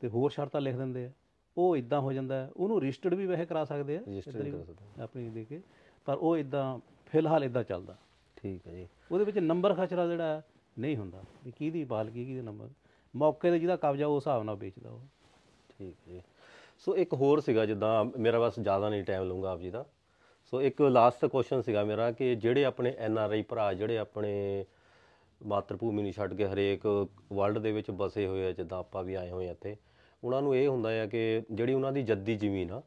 ਤੇ ਹੋਰ ਸ਼ਰਤਾਂ ਲਿਖ ਦਿੰਦੇ ਆ ਉਹ ਇਦਾਂ ਹੋ ਜਾਂਦਾ ਉਹਨੂੰ ਰਜਿਸਟਰਡ ਵੀ ਵੈਸੇ ਕਰਾ ਸਕਦੇ ਆ ਆਪਣੀ ਦੇ ਕੇ ਪਰ ਉਹ ਇਦਾਂ ਫਿਲਹਾਲ ਇਦਾਂ ਚੱਲਦਾ ਠੀਕ ਹੈ ਜੀ ਉਹਦੇ ਵਿੱਚ ਨੰਬਰ ਖਚਰਾ ਜਿਹੜਾ ਨਹੀਂ ਹੁੰਦਾ ਵੀ ਕਿਹਦੀ ਬਾਲਕੀ ਕਿਹਦੇ ਨੰਬਰ ਮੌਕੇ ਤੇ ਜਿਹਦਾ ਕਬਜ਼ਾ ਉਸ ਹਿਸਾਬ ਨਾਲ ਵੇਚਦਾ ਉਹ ਠੀਕ ਹੈ ਜੀ ਸੋ ਇੱਕ ਹੋਰ ਸੀਗਾ ਜਿੱਦਾਂ ਮੇਰਾ ਬਸ ਜ਼ਿਆਦਾ ਨਹੀਂ ਟਾਈਮ ਲਊਗਾ ਆਪ ਜੀ ਦਾ ਸੋ ਇੱਕ ਲਾਸਟ ਕੁਐਸਚਨ ਸੀਗਾ ਮੇਰਾ ਕਿ ਜਿਹੜੇ ਆਪਣੇ ਐਨ ਆਰ ਆਈ ਭਰਾ ਜਿਹੜੇ ਆਪਣੇ ਮਾਤਰ ਭੂਮੀ ਨੂੰ ਛੱਡ ਕੇ ਹਰੇਕ ਵਰਲਡ ਦੇ ਵਿੱਚ ਬਸੇ ਹੋਏ ਆ ਜਿੱਦਾਂ ਆਪਾਂ ਵੀ ਆਏ ਹੋਏ ਆ ਇੱਥੇ ਉਹਨਾਂ ਨੂੰ ਇਹ ਹੁੰਦਾ ਆ ਕਿ ਜਿਹੜੀ ਉਹਨਾਂ ਦੀ ਜੱਦੀ ਜ਼ਮੀਨ ਆ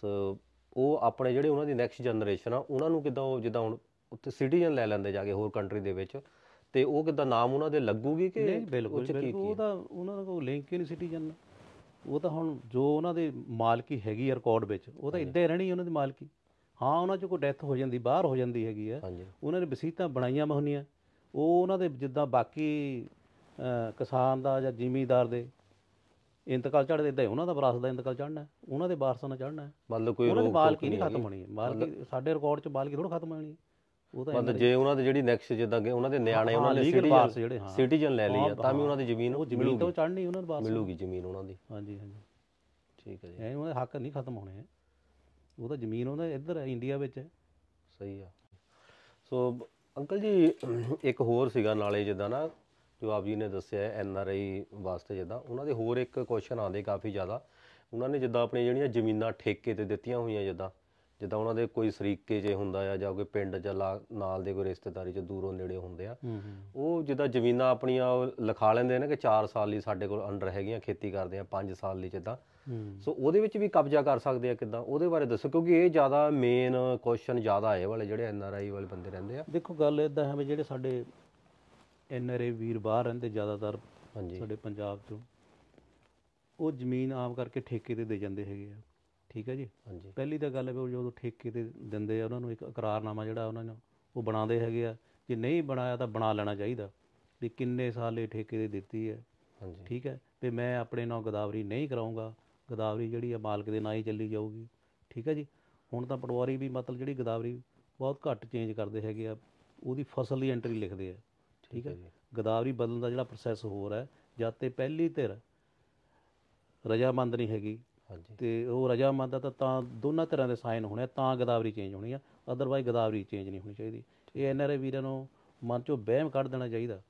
ਸੋ ਉਹ ਆਪਣੇ ਜਿਹੜੇ ਉਹਨਾਂ ਦੀ ਨੈਕਸਟ ਜਨਰੇਸ਼ਨ ਆ ਉਹਨਾਂ ਨੂੰ ਕਿਦਾਂ ਉਹ ਜਿੱਦਾਂ ਹੁਣ ਉੱਥੇ ਸਿਟੀਜ਼ਨ ਲੈ ਲੈਂਦੇ ਜਾ ਕੇ ਹੋਰ ਕੰਟਰੀ ਦੇ ਵਿੱਚ ਤੇ ਉਹ ਕਿਦਾਂ ਨਾਮ ਉਹਨਾਂ ਦੇ ਲੱਗੂਗੀ ਕਿ ਨਹੀਂ ਬਿਲਕੁਲ ਉਹਦਾ ਉਹਨਾਂ ਦਾ ਕੋਈ ਲਿੰਕ ਹੀ ਨਹੀਂ ਸਿਟੀਜ਼ਨ ਨਾਲ ਉਹ ਤਾਂ ਹੁਣ ਜੋ ਉਹਨਾਂ ਦੇ ਮਾਲਕੀ ਹੈਗੀ ਰਿਕਾਰਡ ਵਿੱਚ ਉਹ ਤਾਂ ਇੱਦਾਂ ਹੀ ਰਹਿਣੀ ਉਹਨਾਂ ਦੀ ਮਾਲਕੀ ਹਾਂ ਉਹਨਾਂ ਚ ਕੋਈ ਡੈਥ ਹੋ ਜਾਂਦੀ ਬਾਹਰ ਹੋ ਜਾਂਦੀ ਹੈਗੀ ਆ ਉਹਨਾਂ ਨੇ ਵਸੀਤਾ ਬਣਾਈਆਂ ਮਹੁੰਨੀਆਂ ਉਹ ਉਹਨਾਂ ਦੇ ਜਿੱਦਾਂ ਬਾਕੀ ਕਿਸਾਨ ਦਾ ਜਾਂ ਜ਼ਿਮੀਂਦਾਰ ਦੇ ਇੰਤਕਾਲ ਚੜਦੇ ਇਦਾਂ ਉਹਨਾਂ ਦਾ ਵਿਰਾਸਤ ਦਾ ਇੰਤਕਾਲ ਚੜਨਾ ਉਹਨਾਂ ਦੇ ਵਾਰਸਾਂ ਨਾਲ ਚੜਨਾ ਮਤਲਬ ਕੋਈ ਉਹਨਾਂ ਮਾਲਕੀ ਨਹੀਂ ਖਤਮ ਹੋਣੀ ਮਾਲਕੀ ਸਾਡੇ ਰਿਕਾਰਡ ਚ ਮਾਲਕੀ ਥੋੜਾ ਖਤਮ ਹੋਣੀ ਮਤਲਬ ਜੇ ਉਹਨਾਂ ਦੇ ਜਿਹੜੀ ਨੈਕਸਟ ਜਿੱਦਾਂ ਕਿ ਉਹਨਾਂ ਦੇ ਨਿਆਣੇ ਉਹਨਾਂ ਨੇ ਹਾਂ ਸਿਟੀਜ਼ਨ ਲੈ ਲਈ ਆ ਤਾਂ ਵੀ ਉਹਨਾਂ ਦੀ ਜ਼ਮੀਨ ਉਹ ਜ਼ਮੀਨ ਤੋਂ ਚੜ੍ਹਨੀ ਉਹਨਾਂ ਦੇ ਬਾਸ ਮਿਲੂਗੀ ਜ਼ਮੀਨ ਉਹਨਾਂ ਦੀ ਹਾਂਜੀ ਹਾਂਜੀ ਠੀਕ ਹੈ ਜੀ ਇਹ ਉਹਨਾਂ ਦੇ ਹੱਕ ਨਹੀਂ ਖਤਮ ਹੋਣੇ ਉਹ ਤਾਂ ਜ਼ਮੀਨ ਉਹਨਾਂ ਇੱਧਰ ਇੰਡੀਆ ਵਿੱਚ ਹੈ ਸਹੀ ਆ ਸੋ ਅੰਕਲ ਜੀ ਇੱਕ ਹੋਰ ਸੀਗਾ ਨਾਲੇ ਜਿੱਦਾਂ ਨਾ ਜੋ ਆਪ ਜੀ ਨੇ ਦੱਸਿਆ ਐਨ ਆਰ ਆਈ ਵਾਸਤੇ ਜਿੱਦਾਂ ਉਹਨਾਂ ਦੇ ਹੋਰ ਇੱਕ ਕੁਐਸਚਨ ਆਉਂਦੇ ਕਾਫੀ ਜ਼ਿਆਦਾ ਉਹਨਾਂ ਨੇ ਜਿੱਦਾਂ ਆਪਣੀਆਂ ਜਿਹੜੀਆਂ ਜ਼ਮੀਨਾਂ ਠੇਕੇ ਤੇ ਦਿੱਤੀਆਂ ਹੋਈਆਂ ਜਿੱਦਾਂ ਜਿੱਦਾਂ ਉਹਨਾਂ ਦੇ ਕੋਈ ਸਰੀਕੇ ਜੇ ਹੁੰਦਾ ਆ ਜਾਂ ਕੋਈ ਪਿੰਡ ਜਾਂ ਨਾਲ ਦੇ ਕੋਈ ਰਿਸ਼ਤੇਦਾਰੀ ਚ ਦੂਰੋਂ ਨੇੜੇ ਹੁੰਦੇ ਆ ਉਹ ਜਿੱਦਾਂ ਜ਼ਮੀਨਾਂ ਆਪਣੀਆਂ ਲਿਖਾ ਲੈਂਦੇ ਨੇ ਕਿ 4 ਸਾਲ ਲਈ ਸਾਡੇ ਕੋਲ ਅੰਡਰ ਹੈਗੀਆਂ ਖੇਤੀ ਕਰਦੇ ਆ 5 ਸਾਲ ਲਈ ਜਿੱਦਾਂ ਸੋ ਉਹਦੇ ਵਿੱਚ ਵੀ ਕਬਜ਼ਾ ਕਰ ਸਕਦੇ ਆ ਕਿਦਾਂ ਉਹਦੇ ਬਾਰੇ ਦੱਸੋ ਕਿਉਂਕਿ ਇਹ ਜ਼ਿਆਦਾ ਮੇਨ ਕੁਐਸਚਨ ਜ਼ਿਆਦਾ ਆਏ ਵਾਲੇ ਜਿਹੜੇ ਐਨ ਆਰ ਆਈ ਵਾਲੇ ਬੰਦੇ ਰਹਿੰਦੇ ਆ ਦੇਖੋ ਗੱਲ ਇਦਾਂ ਹੈ ਵੀ ਜਿਹੜੇ ਸਾਡੇ ਐਨ ਆਰ ਆਈ ਵੀਰ ਬਾਹਰ ਰਹਿੰਦੇ ਜ਼ਿਆਦਾਤਰ ਸਾਡੇ ਪੰਜਾਬ ਤੋਂ ਉਹ ਜ਼ਮੀਨ ਆਮ ਕਰਕੇ ਠੇਕੇ ਤੇ ਦੇ ਜਾਂਦੇ ਹੈਗੇ ਆ ਠੀਕ ਹੈ ਜੀ ਹਾਂਜੀ ਪਹਿਲੀ ਤਾਂ ਗੱਲ ਹੈ ਉਹ ਜਦੋਂ ਠੇਕੇ ਤੇ ਦਿੰਦੇ ਆ ਉਹਨਾਂ ਨੂੰ ਇੱਕ ਇਕਰਾਰਨਾਮਾ ਜਿਹੜਾ ਉਹਨਾਂ ਨੂੰ ਉਹ ਬਣਾਉਂਦੇ ਹੈਗੇ ਆ ਜੇ ਨਹੀਂ ਬਣਾਇਆ ਤਾਂ ਬਣਾ ਲੈਣਾ ਚਾਹੀਦਾ ਵੀ ਕਿੰਨੇ ਸਾਲ ਇਹ ਠੇਕੇ ਤੇ ਦਿੱਤੀ ਹੈ ਹਾਂਜੀ ਠੀਕ ਹੈ ਤੇ ਮੈਂ ਆਪਣੇ ਨਾਲ ਗਦਾਵਰੀ ਨਹੀਂ ਕਰਾਉਂਗਾ ਗਦਾਵਰੀ ਜਿਹੜੀ ਆ ਮਾਲਕ ਦੇ ਨਾਂ ਹੀ ਚੱਲੀ ਜਾਊਗੀ ਠੀਕ ਹੈ ਜੀ ਹੁਣ ਤਾਂ ਪਟਵਾਰੀ ਵੀ ਮਤਲਬ ਜਿਹੜੀ ਗਦਾਵਰੀ ਬਹੁਤ ਘੱਟ ਚੇਂਜ ਕਰਦੇ ਹੈਗੇ ਆ ਉਹਦੀ ਫਸਲ ਦੀ ਐਂਟਰੀ ਲਿਖਦੇ ਆ ਠੀਕ ਹੈ ਗਦਾਵਰੀ ਬਦਲਣ ਦਾ ਜਿਹੜਾ ਪ੍ਰੋਸੈਸ ਹੋਰ ਹੈ ਜਦ ਤੇ ਪਹਿਲੀ ਧਿਰ ਰਜਾਮੰਦ ਨਹੀਂ ਹੈਗੀ ਤੇ ਉਹ ਰਜਾਮੰਦ ਦਾ ਤਾਂ ਦੋਨਾਂ ਤਰ੍ਹਾਂ ਦੇ ਸਾਈਨ ਹੋਣੇ ਤਾਂ ਗਦਾਵਰੀ ਚੇਂਜ ਹੋਣੀ ਆ ਅਦਰਵਾਈਜ਼ ਗਦਾਵਰੀ ਚੇਂਜ ਨਹੀਂ ਹੋਣੀ ਚਾਹੀਦੀ ਇਹ ਐਨਆਰਏ ਵੀਰਾਂ ਨੂੰ ਮਨ ਚੋਂ ਬਹਿਮ ਕੱਢ ਦੇਣਾ ਚਾਹੀਦਾ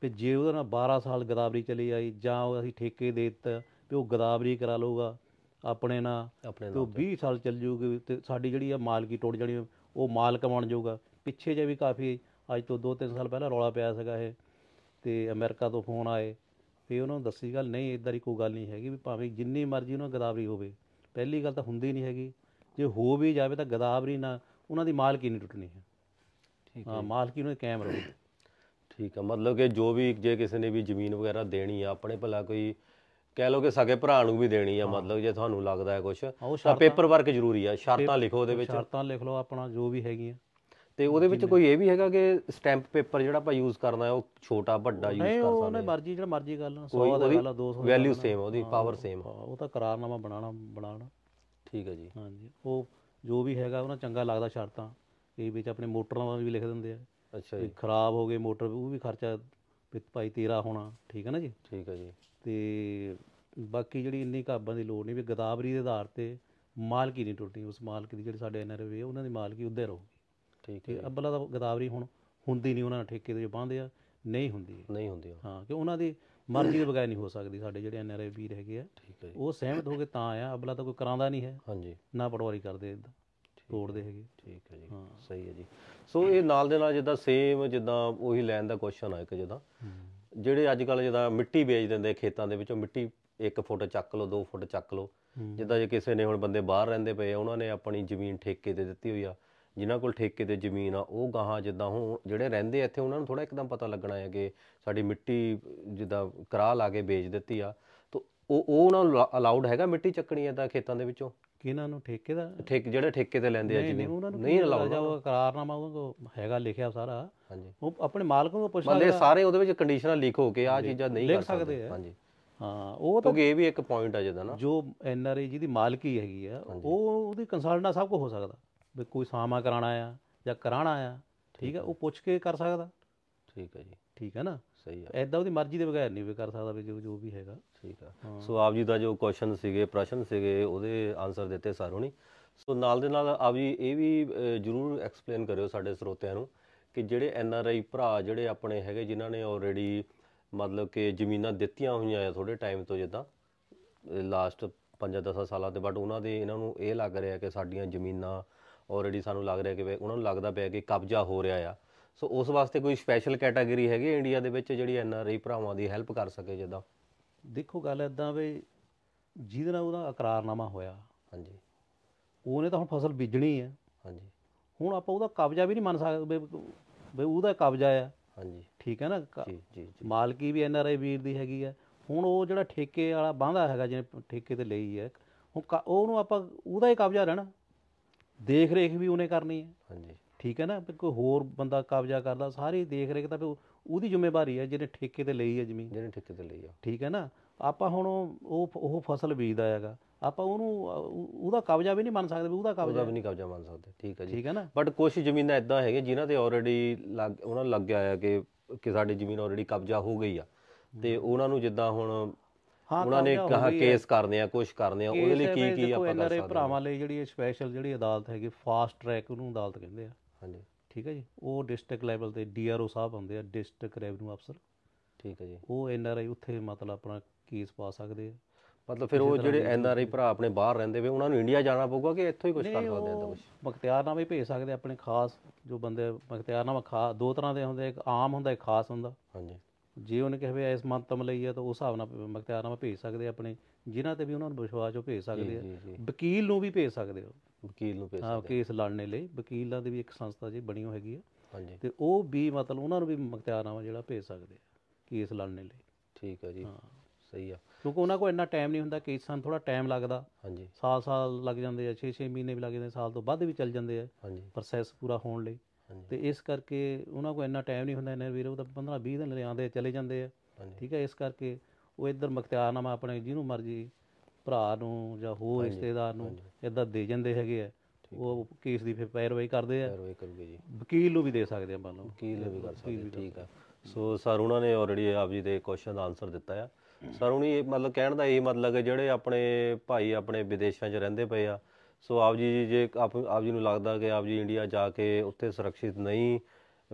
ਕਿ ਜੇ ਉਹਦਾ ਨਾ 12 ਸਾਲ ਗਦਾਵਰੀ ਚਲੀ ਆਈ ਜਾਂ ਉਹ ਅਸੀਂ ਠੇਕੇ ਦੇ ਦਿੱਤਾ ਤੇ ਉਹ ਗਦਾਵਰੀ ਕਰਾ ਲਊਗਾ ਆਪਣੇ ਨਾਲ ਤੇ 20 ਸਾਲ ਚੱਲ ਜੂਗੀ ਤੇ ਸਾਡੀ ਜਿਹੜੀ ਆ ਮਾਲਕੀ ਟੁੱਟ ਜਾਣੀ ਉਹ ਮਾਲ ਕਮਾਉਣ ਜਾਊਗਾ ਪਿੱਛੇ ਜੇ ਵੀ ਕਾਫੀ ਅੱਜ ਤੋਂ 2-3 ਸਾਲ ਪਹਿਲਾਂ ਰੌਲਾ ਪਿਆ ਸੀਗਾ ਇਹ ਤੇ ਅਮਰੀਕਾ ਤੋਂ ਫੋਨ ਆਏ ਵੀ ਉਹਨਾਂ ਨੂੰ ਦੱਸੀ ਗੱਲ ਨਹੀਂ ਇਦਾਂ ਦੀ ਕੋਈ ਗੱਲ ਨਹੀਂ ਹੈਗੀ ਵੀ ਭਾਵੇਂ ਜਿੰਨੀ ਮਰਜ਼ੀ ਉਹਨਾਂ ਗਦਾਵਰੀ ਹੋਵੇ ਪਹਿਲੀ ਗੱਲ ਤਾਂ ਹੁੰਦੀ ਨਹੀਂ ਹੈਗੀ ਜੇ ਹੋ ਵੀ ਜਾਵੇ ਤਾਂ ਗਦਾਵਰੀ ਨਾ ਉਹਨਾਂ ਦੀ ਮਾਲਕੀ ਨਹੀਂ ਟੁੱਟਣੀ ਹੈ ਠੀਕ ਹੈ ਹਾਂ ਮਾਲਕੀ ਨੂੰ ਕਾਇਮ ਰਹੋ ਠੀਕ ਹੈ ਮਤਲਬ ਕਿ ਜੋ ਵੀ ਜੇ ਕਿਸੇ ਨੇ ਵੀ ਜ਼ਮੀਨ ਵਗੈਰਾ ਦੇਣੀ ਆ ਆਪਣੇ ਭਲਾ ਕੋਈ ਕਹਿ ਲੋ ਕਿ ਸਕੇ ਭਰਾ ਨੂੰ ਵੀ ਦੇਣੀ ਆ ਮਤਲਬ ਜੇ ਤੁਹਾਨੂੰ ਲੱਗਦਾ ਹੈ ਕੁਝ ਤਾਂ ਪੇਪਰ ਵਰਕ ਜ਼ਰੂਰੀ ਆ ਸ਼ਰਤਾਂ ਲਿਖੋ ਉਹਦੇ ਵਿੱਚ ਸ਼ਰਤਾਂ ਲਿਖ ਲਓ ਆਪਣਾ ਜੋ ਵੀ ਹੈਗੀਆਂ ਤੇ ਉਹਦੇ ਵਿੱਚ ਕੋਈ ਇਹ ਵੀ ਹੈਗਾ ਕਿ ਸਟੈਂਪ ਪੇਪਰ ਜਿਹੜਾ ਆਪਾਂ ਯੂਜ਼ ਕਰਨਾ ਹੈ ਉਹ ਛੋਟਾ ਵੱਡਾ ਯੂਜ਼ ਕਰ ਸਕਦੇ ਹਾਂ ਨਹੀਂ ਉਹਨੇ ਮਰਜ਼ੀ ਜਿਹੜਾ ਮਰਜ਼ੀ ਗੱਲ 100 ਦਾ ਗੱਲ 200 ਵੈਲਿਊ ਸੇਮ ਉਹਦੀ ਪਾਵਰ ਸੇਮ ਉਹ ਤਾਂ ਕਰਾਰਨਾਮਾ ਬਣਾਣਾ ਬਣਾਣਾ ਠੀਕ ਹੈ ਜੀ ਹਾਂਜੀ ਉਹ ਜੋ ਵੀ ਹੈਗਾ ਉਹਨਾਂ ਚੰਗਾ ਲੱਗਦਾ ਸ਼ਰਤਾਂ ਇਹ ਵਿੱਚ ਆਪਣੇ ਮੋਟਰਾਂ ਦਾ ਵੀ ਲਿਖ ਦਿੰਦੇ ਆ ਅੱਛਾ ਜੀ ਖਰਾਬ ਹੋ ਗਏ ਮੋਟਰ ਉਹ ਵੀ ਖਰਚਾ ਭਾਈ ਤੇਰਾ ਹੋਣਾ ਠੀਕ ਹੈ ਨਾ ਜੀ ਠੀਕ ਹੈ ਜੀ ਤੇ ਬਾਕੀ ਜਿਹੜੀ ਇੰਨੀ ਕਾਬਾਂ ਦੀ ਲੋੜ ਨਹੀਂ ਵੀ ਗਦਾਵਰੀ ਦੇ ਆਧਾਰ ਤੇ ਮਾਲਕੀ ਨਹੀਂ ਟੁੱਟੀ ਉਸ ਮਾਲਕੀ ਦੀ ਜਿਹੜੀ ਸਾਡੇ ਐਨਆਰਵੇ ਉਹਨਾਂ ਦੀ ਮਾਲਕੀ ਉੱਧੇ ਰਹੋ ਠੀਕ ਹੈ ਅੱਬਲਾ ਦਾ ਗਦਾਵਰੀ ਹੁਣ ਹੁੰਦੀ ਨਹੀਂ ਉਹਨਾਂ ਠੇਕੇ ਤੇ ਬਾਂਦੇ ਆ ਨਹੀਂ ਹੁੰਦੀ ਨਹੀਂ ਹੁੰਦੀ ਹਾਂ ਕਿ ਉਹਨਾਂ ਦੀ ਮਰਜ਼ੀ ਦੇ ਬਗੈਰ ਨਹੀਂ ਹੋ ਸਕਦੀ ਸਾਡੇ ਜਿਹੜੇ ਐਨਆਰਆਈ ਵੀਰ ਹੈਗੇ ਆ ਉਹ ਸਹਿਮਤ ਹੋ ਕੇ ਤਾਂ ਆਇਆ ਅੱਬਲਾ ਤਾਂ ਕੋਈ ਕਰਾਉਂਦਾ ਨਹੀਂ ਹੈ ਹਾਂਜੀ ਨਾ ਪਟਵਾਰੀ ਕਰਦੇ ਇਦਾਂ ਤੋੜਦੇ ਹੈਗੇ ਠੀਕ ਹੈ ਜੀ ਸਹੀ ਹੈ ਜੀ ਸੋ ਇਹ ਨਾਲ ਦੇ ਨਾਲ ਜਿੱਦਾਂ ਸੇਮ ਜਿੱਦਾਂ ਉਹੀ ਲਾਈਨ ਦਾ ਕੁਐਸਚਨ ਆ ਇੱਕ ਜਿੱਦਾਂ ਜਿਹੜੇ ਅੱਜ ਕੱਲ ਜਿੱਦਾਂ ਮਿੱਟੀ ਵੇਚ ਦਿੰਦੇ ਖੇਤਾਂ ਦੇ ਵਿੱਚੋਂ ਮਿੱਟੀ 1 ਫੁੱਟ ਚੱਕ ਲਓ 2 ਫੁੱਟ ਚੱਕ ਲਓ ਜਿੱਦਾਂ ਜੇ ਕਿਸੇ ਨੇ ਹੁਣ ਬੰਦੇ ਬਾਹਰ ਰਹਿੰਦੇ ਪਏ ਉਹਨਾਂ ਨੇ ਆਪਣੀ ਜ਼ਮੀਨ ਠੇਕੇ ਤੇ ਦਿੱਤੀ ਹੋਈ ਆ ਜਿਨ੍ਹਾਂ ਕੋਲ ਠੇਕੇ ਤੇ ਜ਼ਮੀਨ ਆ ਉਹ ਗਾਹਾਂ ਜਿੱਦਾਂ ਹੁਣ ਜਿਹੜੇ ਰਹਿੰਦੇ ਇੱਥੇ ਉਹਨਾਂ ਨੂੰ ਥੋੜਾ ਇੱਕਦਮ ਪਤਾ ਲੱਗਣਾ ਹੈ ਕਿ ਸਾਡੀ ਮਿੱਟੀ ਜਿੱਦਾਂ ਕਰਾ ਲਾ ਕੇ ਵੇਚ ਦਿੱਤੀ ਆ ਤੋ ਉਹ ਉਹ ਉਹਨਾਂ ਨੂੰ ਅਲਾਉਡ ਹੈਗਾ ਮਿੱਟੀ ਚੱਕਣੀ ਐ ਤਾਂ ਖੇਤਾਂ ਦੇ ਵਿੱਚੋਂ ਕਿਹਨਾਂ ਨੂੰ ਠੇਕੇ ਦਾ ਠੇਕ ਜਿਹੜੇ ਠੇਕੇ ਤੇ ਲੈਂਦੇ ਆ ਜੀ ਨਹੀਂ ਅਲਾਉਡ ਉਹ ਕਰਾਰਨਾਮਾ ਉਹ ਹੈਗਾ ਲਿਖਿਆ ਸਾਰਾ ਹਾਂਜੀ ਉਹ ਆਪਣੇ ਮਾਲਕ ਨੂੰ ਪੁੱਛ ਬੰਦੇ ਸਾਰੇ ਉਹਦੇ ਵਿੱਚ ਕੰਡੀਸ਼ਨਾਂ ਲਿਖ ਹੋ ਕੇ ਆ ਚੀਜ਼ਾਂ ਨਹੀਂ ਕਰ ਸਕਦੇ ਹਾਂਜੀ ਹਾਂ ਉਹ ਤਾਂ ਕਿ ਇਹ ਵੀ ਇੱਕ ਪੁਆਇੰਟ ਆ ਜਿਹਦਾ ਨਾ ਜੋ ਐਨਆਰਏ ਜਿਹਦੀ ਮਾਲਕੀ ਹੈਗੀ ਆ ਉਹ ਉਹਦੀ ਕੰਸਲਟੈਂਟ ਸਭ ਕੁਝ ਹੋ ਸਕਦਾ ਵੀ ਕੋਈ ਸਾਮਾ ਕਰਾਣਾ ਆ ਜਾਂ ਕਰਾਣਾ ਆ ਠੀਕ ਹੈ ਉਹ ਪੁੱਛ ਕੇ ਕਰ ਸਕਦਾ ਠੀਕ ਹੈ ਜੀ ਠੀਕ ਹੈ ਨਾ ਸਹੀ ਹੈ ਐਦਾਂ ਉਹਦੀ ਮਰਜ਼ੀ ਦੇ ਬਗੈਰ ਨਹੀਂ ਵੀ ਕਰ ਸਕਦਾ ਵੀ ਜੋ ਜੋ ਵੀ ਹੈਗਾ ਠੀਕ ਹੈ ਸੋ ਆਪ ਜੀ ਦਾ ਜੋ ਕੁਐਸਚਨ ਸੀਗੇ ਪ੍ਰਸ਼ਨ ਸੀਗੇ ਉਹਦੇ ਆਨਸਰ ਦਿੱਤੇ ਸਾਰੋਂ ਸੋ ਨਾਲ ਦੇ ਨਾਲ ਆਪ ਜੀ ਇਹ ਵੀ ਜਰੂਰ ਐਕਸਪਲੇਨ ਕਰਿਓ ਸਾਡੇ ਸਰੋਤਿਆਂ ਨੂੰ ਕਿ ਜਿਹੜੇ ਐਨ ਆਰ ਆਈ ਭਰਾ ਜਿਹੜੇ ਆਪਣੇ ਹੈਗੇ ਜਿਨ੍ਹਾਂ ਨੇ ਆਲਰੇਡੀ ਮਤਲਬ ਕਿ ਜ਼ਮੀਨਾਂ ਦਿੱਤੀਆਂ ਹੋਈਆਂ ਆ ਥੋੜੇ ਟਾਈਮ ਤੋਂ ਜਿੱਦਾਂ ਲਾਸਟ 5-10 ਸਾਲਾਂ ਤੇ ਬਟ ਉਹਨਾਂ ਦੇ ਇਹਨਾਂ ਨੂੰ ਇਹ ਲੱਗ ਰਿਹਾ ਕਿ ਸਾਡੀਆਂ ਜ਼ਮੀਨਾਂ ਆਲਰੇਡੀ ਸਾਨੂੰ ਲੱਗ ਰਿਹਾ ਕਿ ਉਹਨਾਂ ਨੂੰ ਲੱਗਦਾ ਪਿਆ ਕਿ ਕਬਜ਼ਾ ਹੋ ਰਿਹਾ ਆ ਸੋ ਉਸ ਵਾਸਤੇ ਕੋਈ ਸਪੈਸ਼ਲ ਕੈਟਾਗਰੀ ਹੈਗੀ ਇੰਡੀਆ ਦੇ ਵਿੱਚ ਜਿਹੜੀ ਐਨ ਆਰ ਆਈ ਭਰਾਵਾਂ ਦੀ ਹੈਲਪ ਕਰ ਸਕੇ ਜਿੱਦਾਂ ਦੇਖੋ ਗੱਲ ਇਦਾਂ ਵੀ ਜਿਹਦੇ ਨਾਲ ਉਹਦਾ ਇਕਰਾਰਨਾਮਾ ਹੋਇਆ ਹਾਂਜੀ ਉਹਨੇ ਤਾਂ ਹੁਣ ਫਸਲ ਬੀਜਣੀ ਹੈ ਹਾਂਜੀ ਹੁਣ ਆਪਾਂ ਉਹਦਾ ਕਬਜ਼ਾ ਵੀ ਨਹੀਂ ਮੰਨ ਸਕਦੇ ਬਈ ਉਹਦਾ ਕਬਜ਼ਾ ਆ ਹਾਂਜੀ ਠੀਕ ਹੈ ਨਾ ਜੀ ਜੀ ਮਾਲਕੀ ਵੀ ਐਨ ਆਰ ਆਈ ਵੀਰ ਦੀ ਹੈਗੀ ਆ ਹੁਣ ਉਹ ਜਿਹੜਾ ਠੇਕੇ ਵਾਲਾ ਬਾਂਦਾ ਹੈਗਾ ਜਿਹਨੇ ਠੇਕੇ ਤੇ ਲਈ ਹੈ ਹੁਣ ਉਹਨੂੰ ਆਪਾਂ ਉਹਦਾ ਹੀ ਕਬਜ਼ਾ ਰਹਿਣਾ ਦੇਖ ਰੇਖ ਵੀ ਉਹਨੇ ਕਰਨੀ ਹੈ ਹਾਂਜੀ ਠੀਕ ਹੈ ਨਾ ਕੋਈ ਹੋਰ ਬੰਦਾ ਕਬਜ਼ਾ ਕਰਦਾ ਸਾਰੀ ਦੇਖ ਰੇਖ ਤਾਂ ਫਿਰ ਉਹਦੀ ਜ਼ਿੰਮੇਵਾਰੀ ਹੈ ਜਿਹਨੇ ਠੇਕੇ ਤੇ ਲਈ ਹੈ ਜ਼ਮੀਨ ਜਿਹਨੇ ਠੇਕੇ ਤੇ ਲਈ ਆ ਠੀਕ ਹੈ ਨਾ ਆਪਾਂ ਹੁਣ ਉਹ ਉਹ ਫਸਲ ਬੀਜਦਾ ਹੈਗਾ ਆਪਾਂ ਉਹਨੂੰ ਉਹਦਾ ਕਬਜ਼ਾ ਵੀ ਨਹੀਂ ਮੰਨ ਸਕਦੇ ਉਹਦਾ ਕਬਜ਼ਾ ਵੀ ਨਹੀਂ ਕਬਜ਼ਾ ਮੰਨ ਸਕਦੇ ਠੀਕ ਹੈ ਜੀ ਠੀਕ ਹੈ ਨਾ ਬਟ ਕੁਝ ਜ਼ਮੀਨਾਂ ਇਦਾਂ ਹੈਗੇ ਜਿਨ੍ਹਾਂ ਤੇ ਆਲਰੇਡੀ ਉਹਨਾਂ ਲੱਗ ਗਿਆ ਹੈ ਕਿ ਕਿ ਸਾਡੀ ਜ਼ਮੀਨ ਆਲਰੇਡੀ ਕਬਜ਼ਾ ਹੋ ਗਈ ਆ ਤੇ ਉਹਨਾਂ ਨੂੰ ਜਿੱਦਾਂ ਹੁਣ ਉਹਨਾਂ ਨੇ ਕਹਾ ਕੇਸ ਕਰਨੇ ਆ ਕੁਝ ਕਰਨੇ ਆ ਉਹਦੇ ਲਈ ਕੀ ਕੀ ਆਪਾਂ ਕਰ ਸਕਦੇ ਹਾਂ ਭਰਾਵਾਂ ਲਈ ਜਿਹੜੀ ਇਹ ਸਪੈਸ਼ਲ ਜਿਹੜੀ ਅਦਾਲਤ ਹੈਗੀ ਫਾਸਟ ਟਰੈਕ ਉਹਨੂੰ ਅਦਾਲਤ ਕਹਿੰਦੇ ਆ ਹਾਂਜੀ ਠੀਕ ਹੈ ਜੀ ਉਹ ਡਿਸਟ੍ਰਿਕਟ ਲੈਵਲ ਤੇ ਡੀਆਰਓ ਸਾਹਿਬ ਹੁੰਦੇ ਆ ਡਿਸਟ੍ਰਿਕਟ ਰੈਵਨਿਊ ਅਫਸਰ ਠੀਕ ਹੈ ਜੀ ਉਹ ਐਨਆਰਆਈ ਉੱਥੇ ਮਤਲਬ ਆਪਣਾ ਕੇਸ ਪਾ ਸਕਦੇ ਆ ਮਤਲਬ ਫਿਰ ਉਹ ਜਿਹੜੇ ਐਨਆਰਆਈ ਭਰਾ ਆਪਣੇ ਬਾਹਰ ਰਹਿੰਦੇ ਵੇ ਉਹਨਾਂ ਨੂੰ ਇੰਡੀਆ ਜਾਣਾ ਪਊਗਾ ਕਿ ਇੱਥੋਂ ਹੀ ਕੁਝ ਕਰ ਸਕਦੇ ਆ ਤਾਂ ਕੁਝ ਵੀ ਭੇਜ ਸਕਦੇ ਆਪਣੇ ਖਾਸ ਜੋ ਬੰਦੇ ਨਾਮ ਖਾ ਦੋ ਤਰ੍ਹਾਂ ਦੇ ਹੁੰਦੇ ਇੱਕ ਆਮ ਹੁੰਦਾ ਇੱਕ ਖਾਸ ਹੁੰਦਾ ਹਾਂਜੀ ਜੇ ਉਹਨੇ ਕਹੇ ਇਸ ਮੰਤਮ ਲਈ ਹੈ ਤਾਂ ਉਸ ਹਿਸਾਬ ਨਾਲ ਮਖਤਿਆਰਨਾਮਾ ਭੇਜ ਸਕਦੇ ਆਪਣੇ ਜਿਨ੍ਹਾਂ ਤੇ ਵੀ ਉਹਨਾਂ ਨੂੰ ਵਿਸ਼ਵਾਸ ਹੋ ਭੇਜ ਸਕਦੇ ਆ ਵਕੀਲ ਨੂੰ ਵੀ ਭੇਜ ਸਕਦੇ ਹੋ ਵਕੀਲ ਨੂੰ ਭੇਜ ਸਕਦੇ ਹਾਂ ਕੇਸ ਲੜਨੇ ਲਈ ਵਕੀਲਾਂ ਦੀ ਵੀ ਇੱਕ ਸੰਸਥਾ ਜੀ ਬਣੀ ਹੋ ਹੈਗੀ ਹਾਂਜੀ ਤੇ ਉਹ ਵੀ ਮਤਲਬ ਉਹਨਾਂ ਨੂੰ ਵੀ ਮਖਤਿਆਰਨਾਮਾ ਜਿਹੜਾ ਭੇਜ ਸਕਦੇ ਆ ਕੇਸ ਲੜਨੇ ਲਈ ਠੀਕ ਹੈ ਜੀ ਹਾਂ ਸਹੀ ਆ ਕਿਉਂਕਿ ਉਹਨਾਂ ਕੋਲ ਇੰਨਾ ਟਾਈਮ ਨਹੀਂ ਹੁੰਦਾ ਕੇਸਾਂ ਨੂੰ ਥੋੜਾ ਟਾਈਮ ਲੱਗਦਾ ਹਾਂਜੀ ਸਾਲ ਸਾਲ ਲੱਗ ਜਾਂਦੇ ਆ 6-6 ਮਹੀਨੇ ਵੀ ਲੱਗ ਜਾਂਦੇ ਸਾਲ ਤੋਂ ਵੱਧ ਵੀ ਚੱਲ ਜਾਂਦੇ ਆ ਹਾਂਜੀ ਪ੍ਰੋਸੈਸ ਪੂਰਾ ਹੋਣ ਲਈ ਤੇ ਇਸ ਕਰਕੇ ਉਹਨਾਂ ਕੋਲ ਇੰਨਾ ਟਾਈਮ ਨਹੀਂ ਹੁੰਦਾ ਇਹਨਾਂ ਵੀਰ ਉਹ ਤਾਂ 15 20 ਦਿਨ ਲਿਆਉਂਦੇ ਚਲੇ ਜਾਂਦੇ ਆ ਠੀਕ ਹੈ ਇਸ ਕਰਕੇ ਉਹ ਇੱਧਰ ਮਖਤਿਆਰਨਾਮਾ ਆਪਣੇ ਜਿਹਨੂੰ ਮਰਜੀ ਭਰਾ ਨੂੰ ਜਾਂ ਹੋਰ ਰਿਸ਼ਤੇਦਾਰ ਨੂੰ ਇਦਾਂ ਦੇ ਜਾਂਦੇ ਹੈਗੇ ਆ ਉਹ ਕੇਸ ਦੀ ਫਿਰ ਪੈਰਵਾਈ ਕਰਦੇ ਆ ਪੈਰਵਾਈ ਕਰੂਗੇ ਜੀ ਵਕੀਲ ਨੂੰ ਵੀ ਦੇ ਸਕਦੇ ਆ ਮੰਨ ਲਓ ਵਕੀਲ ਵੀ ਕਰ ਸਕਦੇ ਠੀਕ ਆ ਸੋ ਸਰ ਉਹਨਾਂ ਨੇ ਆਲਰੇਡੀ ਆਪ ਜੀ ਦੇ ਕੁਐਸਚਨ ਦਾ ਆਨਸਰ ਦਿੱਤਾ ਆ ਸਰ ਉਹਨੀ ਮਤਲਬ ਕਹਿਣ ਦਾ ਇਹ ਮਤਲਬ ਹੈ ਜਿਹੜੇ ਆਪਣੇ ਭਾਈ ਆਪਣੇ ਵਿਦੇਸ਼ਾਂ 'ਚ ਰਹਿੰਦੇ ਪਏ ਆ ਸੋ ਆਪ ਜੀ ਜੇ ਆਪ ਆਪ ਜੀ ਨੂੰ ਲੱਗਦਾ ਕਿ ਆਪ ਜੀ ਇੰਡੀਆ ਜਾ ਕੇ ਉੱਥੇ ਸੁਰੱਖਿਅਤ ਨਹੀਂ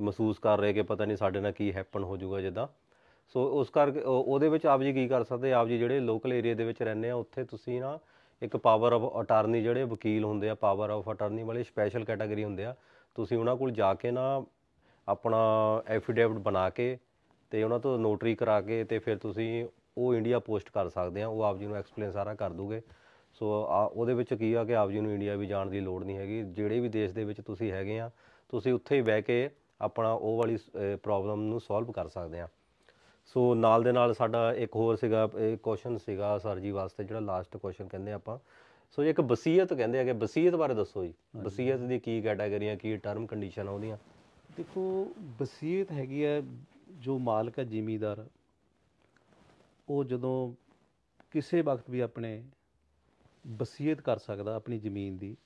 ਮਹਿਸੂਸ ਕਰ ਰਹੇ ਕਿ ਪਤਾ ਨਹੀਂ ਸਾਡੇ ਨਾਲ ਕੀ ਹੈਪਨ ਹੋ ਜਾਊਗਾ ਜਿੱਦਾਂ ਸੋ ਉਸ ਕਰਕੇ ਉਹਦੇ ਵਿੱਚ ਆਪ ਜੀ ਕੀ ਕਰ ਸਕਦੇ ਆਪ ਜੀ ਜਿਹੜੇ ਲੋਕਲ ਏਰੀਆ ਦੇ ਵਿੱਚ ਰਹਿੰਦੇ ਆ ਉੱਥੇ ਤੁਸੀਂ ਨਾ ਇੱਕ ਪਾਵਰ ਆਫ ਅਟਾਰਨੀ ਜਿਹੜੇ ਵਕੀਲ ਹੁੰਦੇ ਆ ਪਾਵਰ ਆਫ ਅਟਾਰਨੀ ਵਾਲੇ ਸਪੈਸ਼ਲ ਕੈਟਾਗਰੀ ਹੁੰਦੇ ਆ ਤੁਸੀਂ ਉਹਨਾਂ ਕੋਲ ਜਾ ਕੇ ਨਾ ਆਪਣਾ ਐਫੀਡੇਵਿਟ ਬਣਾ ਕੇ ਤੇ ਉਹਨਾਂ ਤੋਂ ਨੋਟਰੀ ਕਰਾ ਕੇ ਤੇ ਫਿਰ ਤੁਸੀਂ ਉਹ ਇੰਡੀਆ ਪੋਸਟ ਕਰ ਸਕਦੇ ਆ ਉਹ ਆਪ ਜੀ ਨੂੰ ਐਕਸਪਲੇਨ ਸਾਰਾ ਕਰ ਦੂਗੇ ਸੋ ਉਹਦੇ ਵਿੱਚ ਕੀ ਆ ਕਿ ਆਪ ਜੀ ਨੂੰ ਇੰਡੀਆ ਵੀ ਜਾਣ ਦੀ ਲੋੜ ਨਹੀਂ ਹੈਗੀ ਜਿਹੜੇ ਵੀ ਦੇਸ਼ ਦੇ ਵਿੱਚ ਤੁਸੀਂ ਹੈਗੇ ਆ ਤੁਸੀਂ ਉੱਥੇ ਹੀ ਬਹਿ ਕੇ ਆਪਣਾ ਉਹ ਵਾਲੀ ਪ੍ਰੋਬਲਮ ਨੂੰ ਸੋਲਵ ਕਰ ਸਕਦੇ ਆ ਸੋ ਨਾਲ ਦੇ ਨਾਲ ਸਾਡਾ ਇੱਕ ਹੋਰ ਸੀਗਾ ਕੁਐਸਚਨ ਸੀਗਾ ਸਰ ਜੀ ਵਾਸਤੇ ਜਿਹੜਾ ਲਾਸਟ ਕੁਐਸਚਨ ਕਹਿੰਦੇ ਆਪਾਂ ਸੋ ਇੱਕ ਵਸੀਅਤ ਕਹਿੰਦੇ ਆ ਕਿ ਵਸੀਅਤ ਬਾਰੇ ਦੱਸੋ ਜੀ ਵਸੀਅਤ ਦੀ ਕੀ ਕੈਟਾਗਰੀਆਂ ਕੀ ਟਰਮ ਕੰਡੀਸ਼ਨ ਆਉਂਦੀਆਂ ਦੇਖੋ ਵਸੀਅਤ ਹੈਗੀ ਆ ਜੋ ਮਾਲਕ ਹੈ ਜ਼ਿਮੀਦਾਰ ਉਹ ਜਦੋਂ ਕਿਸੇ ਵਕਤ ਵੀ ਆਪਣੇ ਵਸੀਅਤ ਕਰ ਸਕਦਾ ਆਪਣੀ ਜ਼ਮੀਨ ਦੀ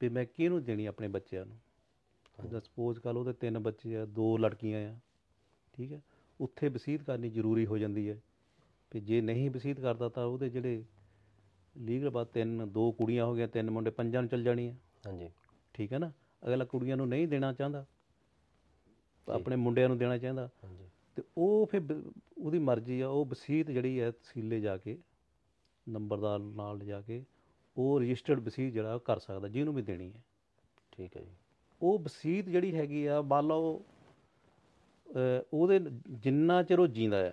ਵੀ ਮੈਂ ਕਿਹਨੂੰ ਦੇਣੀ ਆਪਣੇ ਬੱਚਿਆਂ ਨੂੰ ਦਾ ਸਪੋਜ਼ ਕਰ ਲਓ ਤੇ ਤਿੰਨ ਬੱਚੇ ਆ ਦੋ ਲੜਕੀਆਂ ਆ ਠੀਕ ਹੈ ਉੱਥੇ ਵਸੀਅਤ ਕਰਨੀ ਜ਼ਰੂਰੀ ਹੋ ਜਾਂਦੀ ਹੈ ਤੇ ਜੇ ਨਹੀਂ ਵਸੀਅਤ ਕਰਦਾ ਤਾਂ ਉਹਦੇ ਜਿਹੜੇ ਲੀਗਲ ਬਾਤ ਤਿੰਨ ਦੋ ਕੁੜੀਆਂ ਹੋ ਗਿਆ ਤਿੰਨ ਮੁੰਡੇ ਪੰਜਾਂ ਨੂੰ ਚੱਲ ਜਾਣੀ ਆ ਹਾਂਜੀ ਠੀਕ ਹੈ ਨਾ ਅਗਲਾ ਕੁੜੀਆਂ ਨੂੰ ਨਹੀਂ ਦੇਣਾ ਚਾਹੁੰਦਾ ਆਪਣੇ ਮੁੰਡਿਆਂ ਨੂੰ ਦੇਣਾ ਚਾਹੁੰਦਾ ਤੇ ਉਹ ਫਿਰ ਉਹਦੀ ਮਰਜ਼ੀ ਆ ਉਹ ਵਸੀਅਤ ਜਿਹੜੀ ਹੈ ਤਸੀਲੇ ਜਾ ਕੇ ਨੰਬਰਦਾਰ ਨਾਲ ਜਾ ਕੇ ਉਹ ਰਜਿਸਟਰਡ ਬਸੀਤ ਜਿਹੜਾ ਕਰ ਸਕਦਾ ਜਿਹਨੂੰ ਵੀ ਦੇਣੀ ਹੈ ਠੀਕ ਹੈ ਜੀ ਉਹ ਬਸੀਤ ਜਿਹੜੀ ਹੈਗੀ ਆ ਮੰਨ ਲਓ ਉਹਦੇ ਜਿੰਨਾ ਚਿਰ ਉਹ ਜਿੰਦਾ ਆ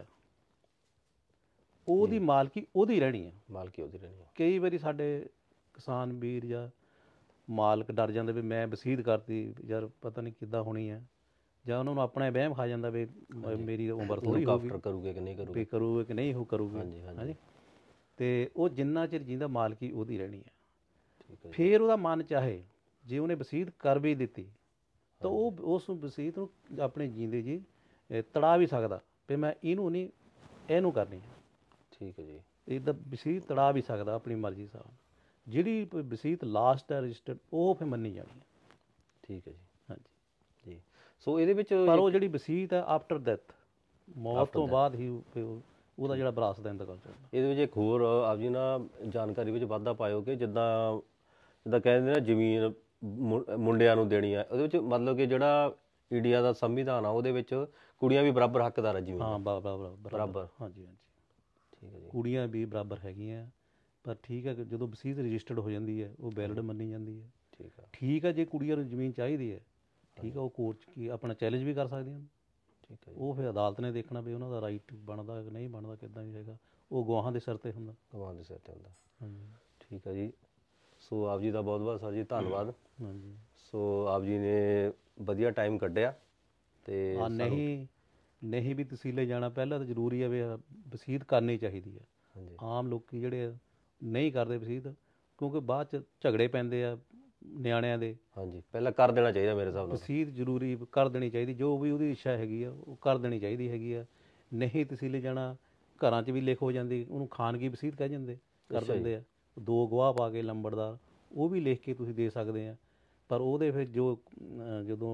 ਉਹਦੀ ਮਾਲਕੀ ਉਹਦੀ ਰਹਿਣੀ ਆ ਮਾਲਕੀ ਉਹਦੀ ਰਹਿਣੀ ਆ ਕਈ ਵਾਰੀ ਸਾਡੇ ਕਿਸਾਨ ਵੀਰ ਜਾਂ ਮਾਲਕ ਡਰ ਜਾਂਦੇ ਵੀ ਮੈਂ ਬਸੀਤ ਕਰਤੀ ਯਾਰ ਪਤਾ ਨਹੀਂ ਕਿੱਦਾਂ ਹੋਣੀ ਹੈ ਜਾਂ ਉਹਨਾਂ ਨੂੰ ਆਪਣਾ ਵਹਿਮ ਖਾ ਜਾਂਦਾ ਵੀ ਮੇਰੀ ਉਮਰ ਥੋੜੀ ਹੋਊਗੀ ਕਰੂਗੇ ਕਿ ਨਹੀਂ ਕਰੂਗੇ ਵੀ ਕਰੂਗੇ ਕਿ ਨਹੀਂ ਉਹ ਕਰੂਗੇ ਹਾਂਜੀ ਹਾਂਜੀ ਤੇ ਉਹ ਜਿੰਨਾ ਚਿਰ ਜਿੰਦਾ ਮਾਲਕੀ ਉਹਦੀ ਰਹਿਣੀ ਹੈ ਫਿਰ ਉਹਦਾ ਮਨ ਚਾਹੇ ਜੇ ਉਹਨੇ ਬਸੀਤ ਕਰ ਵੀ ਦਿੱਤੀ ਤਾਂ ਉਹ ਉਸ ਬਸੀਤ ਨੂੰ ਆਪਣੇ ਜਿੰਦੇ ਜੀ ਤੜਾ ਵੀ ਸਕਦਾ ਵੀ ਮੈਂ ਇਹਨੂੰ ਨਹੀਂ ਇਹਨੂੰ ਕਰਨੀ ਹੈ ਠੀਕ ਹੈ ਜੀ ਇਹਦਾ ਬਸੀਤ ਤੜਾ ਵੀ ਸਕਦਾ ਆਪਣੀ ਮਰਜ਼ੀ ਸਾਹ ਜਿਹੜੀ ਬਸੀਤ ਲਾਸਟ ਹੈ ਰਜਿਸਟਰਡ ਉਹ ਫੇ ਮੰਨੀ ਜਾਣੀ ਹੈ ਠੀਕ ਹੈ ਜੀ ਹਾਂਜੀ ਜੀ ਸੋ ਇਹਦੇ ਵਿੱਚ ਪਰ ਉਹ ਜਿਹੜੀ ਬਸੀਤ ਹੈ ਆਫਟਰ ਡੈਥ ਮੌਤ ਤੋਂ ਬਾਅਦ ਹੀ ਉਹਦਾ ਜਿਹੜਾ ਬਰਾਸ ਹੈ ਇੰਤਕਾਲ ਚੱਲਦਾ ਇਹਦੇ ਵਿੱਚ ਇੱਕ ਹੋਰ ਆਪ ਜੀ ਨਾ ਜਾਣਕਾਰੀ ਵਿੱਚ ਵਾਧਾ ਪਾਇਓ ਕਿ ਜਿੱਦਾਂ ਜਿੱਦਾਂ ਕਹਿੰਦੇ ਨਾ ਜ਼ਮੀਨ ਮੁੰਡਿਆਂ ਨੂੰ ਦੇਣੀ ਆ ਉਹਦੇ ਵਿੱਚ ਮਤਲਬ ਕਿ ਜਿਹੜਾ ਇੰਡੀਆ ਦਾ ਸੰਵਿਧਾਨ ਆ ਉਹਦੇ ਵਿੱਚ ਕੁੜੀਆਂ ਵੀ ਬਰਾਬਰ ਹੱਕਦਾਰ ਆ ਜੀ ਹਾਂ ਬਰਾਬਰ ਬਰਾਬਰ ਹਾਂਜੀ ਹਾਂਜੀ ਠੀਕ ਹੈ ਜੀ ਕੁੜੀਆਂ ਵੀ ਬਰਾਬਰ ਹੈਗੀਆਂ ਪਰ ਠੀਕ ਹੈ ਜਦੋਂ ਬਸੀਸ ਰਜਿਸਟਰਡ ਹੋ ਜਾਂਦੀ ਹੈ ਉਹ ਵੈਲਿਡ ਮੰਨੀ ਜਾਂਦੀ ਹੈ ਠੀਕ ਹੈ ਠੀਕ ਹੈ ਜੇ ਕੁੜੀਆਂ ਨੂੰ ਜ਼ਮੀਨ ਚਾਹੀਦੀ ਹੈ ਠੀਕ ਹੈ ਉਹ ਕੋਰਟ ਕੀ ਆਪਣਾ ਚੈਲੰਜ ਵੀ ਕਰ ਸਕਦੀਆਂ ਠੀਕ ਹੈ ਉਹ ਫਿਰ ਅਦਾਲਤ ਨੇ ਦੇਖਣਾ ਵੀ ਉਹਨਾਂ ਦਾ ਰਾਈਟ ਬਣਦਾ ਕਿ ਨਹੀਂ ਬਣਦਾ ਕਿਦਾਂ ਹੀ ਹੈਗਾ ਉਹ ਗਵਾਹਾਂ ਦੇ ਸਿਰ ਤੇ ਹੁੰਦਾ ਗਵਾਹਾਂ ਦੇ ਸਿਰ ਤੇ ਹੁੰਦਾ ਹਾਂਜੀ ਠੀਕ ਹੈ ਜੀ ਸੋ ਆਪ ਜੀ ਦਾ ਬਹੁਤ ਬਹੁਤ ਸਰ ਜੀ ਧੰਨਵਾਦ ਹਾਂਜੀ ਸੋ ਆਪ ਜੀ ਨੇ ਵਧੀਆ ਟਾਈਮ ਕੱਢਿਆ ਤੇ ਨਹੀਂ ਨਹੀਂ ਵੀ ਤਸੀਲੇ ਜਾਣਾ ਪਹਿਲਾਂ ਤਾਂ ਜ਼ਰੂਰੀ ਹੈ ਵੀ ਵਸੀਦ ਕਰਨੀ ਚਾਹੀਦੀ ਹੈ ਆਮ ਲੋਕੀ ਜਿਹੜੇ ਨਹੀਂ ਕਰਦੇ ਵਸੀਦ ਕਿਉਂਕਿ ਬਾਅਦ ਚ ਝਗੜੇ ਪੈਂਦੇ ਆ ਨਿਆਣਿਆਂ ਦੇ ਹਾਂਜੀ ਪਹਿਲਾਂ ਕਰ ਦੇਣਾ ਚਾਹੀਦਾ ਮੇਰੇ ਹਿਸਾਬ ਨਾਲ ਤਸੀਦ ਜ਼ਰੂਰੀ ਕਰ ਦੇਣੀ ਚਾਹੀਦੀ ਜੋ ਵੀ ਉਹਦੀ ਇੱਛਾ ਹੈਗੀ ਆ ਉਹ ਕਰ ਦੇਣੀ ਚਾਹੀਦੀ ਹੈਗੀ ਆ ਨਹੀਂ ਤਸੀਲੇ ਜਾਣਾ ਘਰਾਂ 'ਚ ਵੀ ਲਿਖ ਹੋ ਜਾਂਦੀ ਉਹਨੂੰ ਖਾਨਗੀ ਵਸੀਤ ਕਹਿ ਜਾਂਦੇ ਕਰ ਦਿੰਦੇ ਆ ਦੋ ਗਵਾਹ ਪਾ ਕੇ ਲੰਬੜਦਾਰ ਉਹ ਵੀ ਲਿਖ ਕੇ ਤੁਸੀਂ ਦੇ ਸਕਦੇ ਆ ਪਰ ਉਹਦੇ ਫਿਰ ਜੋ ਜਦੋਂ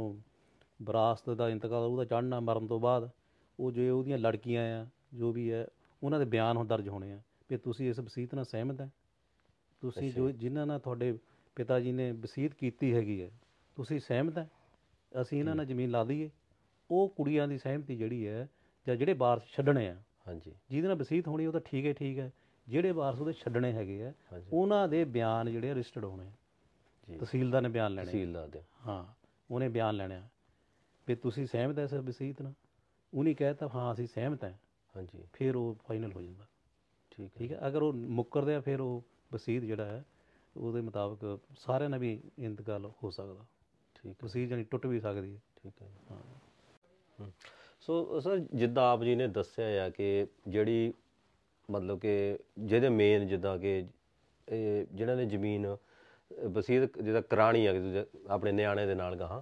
ਵਿਰਾਸਤ ਦਾ ਇੰਤਕਾਲ ਉਹਦਾ ਚੜਨਾ ਮਰਨ ਤੋਂ ਬਾਅਦ ਉਹ ਜੋ ਉਹਦੀਆਂ ਲੜਕੀਆਂ ਆ ਜੋ ਵੀ ਹੈ ਉਹਨਾਂ ਦੇ ਬਿਆਨ ਹੁਣ ਦਰਜ ਹੋਣੇ ਆ ਕਿ ਤੁਸੀਂ ਇਸ ਵਸੀਤ ਨਾਲ ਸਹਿਮਤ ਹੈ ਤੁਸੀਂ ਜੋ ਜਿਨ੍ਹਾਂ ਨਾਲ ਤੁਹਾਡੇ ਪਿਤਾ ਜੀ ਨੇ ਵਸੀਅਤ ਕੀਤੀ ਹੈਗੀ ਹੈ ਤੁਸੀਂ ਸਹਿਮਤ ਹੈ ਅਸੀਂ ਇਹਨਾਂ ਨਾਲ ਜ਼ਮੀਨ ਲਾ ਲਈਏ ਉਹ ਕੁੜੀਆਂ ਦੀ ਸਹਿਮਤੀ ਜਿਹੜੀ ਹੈ ਜਾਂ ਜਿਹੜੇ ਵਾਰਸ ਛੱਡਣੇ ਆ ਹਾਂਜੀ ਜਿਹਦੇ ਨਾਲ ਵਸੀਅਤ ਹੋਣੀ ਉਹ ਤਾਂ ਠੀਕ ਹੈ ਠੀਕ ਹੈ ਜਿਹੜੇ ਵਾਰਸ ਉਹਦੇ ਛੱਡਣੇ ਹੈਗੇ ਆ ਉਹਨਾਂ ਦੇ ਬਿਆਨ ਜਿਹੜੇ ਰਜਿਸਟਰਡ ਹੋਣੇ ਜੀ ਤਹਿਸੀਲਦਾਰ ਨੇ ਬਿਆਨ ਲੈਣੇ ਤਹਿਸੀਲਦਾਰ ਦੇ ਹਾਂ ਉਹਨੇ ਬਿਆਨ ਲੈਣਾ ਵੀ ਤੁਸੀਂ ਸਹਿਮਤ ਐ ਸਰ ਵਸੀਅਤ ਨਾਲ ਉਹਨੇ ਕਹਿਤਾ ਹਾਂ ਅਸੀਂ ਸਹਿਮਤ ਹੈ ਹਾਂਜੀ ਫਿਰ ਉਹ ਫਾਈਨਲ ਹੋ ਜਾਂਦਾ ਠੀਕ ਹੈ ਠੀਕ ਹੈ ਅਗਰ ਉਹ ਮੁੱਕਰਦੇ ਆ ਫਿਰ ਉਹ ਵਸੀਅਤ ਜਿਹੜਾ ਹੈ ਉਹਦੇ ਮੁਤਾਬਕ ਸਾਰਿਆਂ ਨਾਲ ਵੀ ਇੰਤਕਾਲ ਹੋ ਸਕਦਾ ਠੀਕ ਹੈ ਤੁਸੀਂ ਜਾਨੀ ਟੁੱਟ ਵੀ ਸਕਦੀ ਹੈ ਠੀਕ ਹੈ ਹਾਂ ਸੋ ਸਰ ਜਿੱਦਾਂ ਆਪ ਜੀ ਨੇ ਦੱਸਿਆ ਆ ਕਿ ਜਿਹੜੀ ਮਤਲਬ ਕਿ ਜਿਹਦੇ ਮੇਨ ਜਿੱਦਾਂ ਕਿ ਇਹ ਜਿਹਨਾਂ ਨੇ ਜ਼ਮੀਨ ਵਸੀਦ ਜਿਹਦਾ ਕਰਾਣੀ ਆ ਆਪਣੇ ਨਿਆਣੇ ਦੇ ਨਾਲ ਗਾਹਾਂ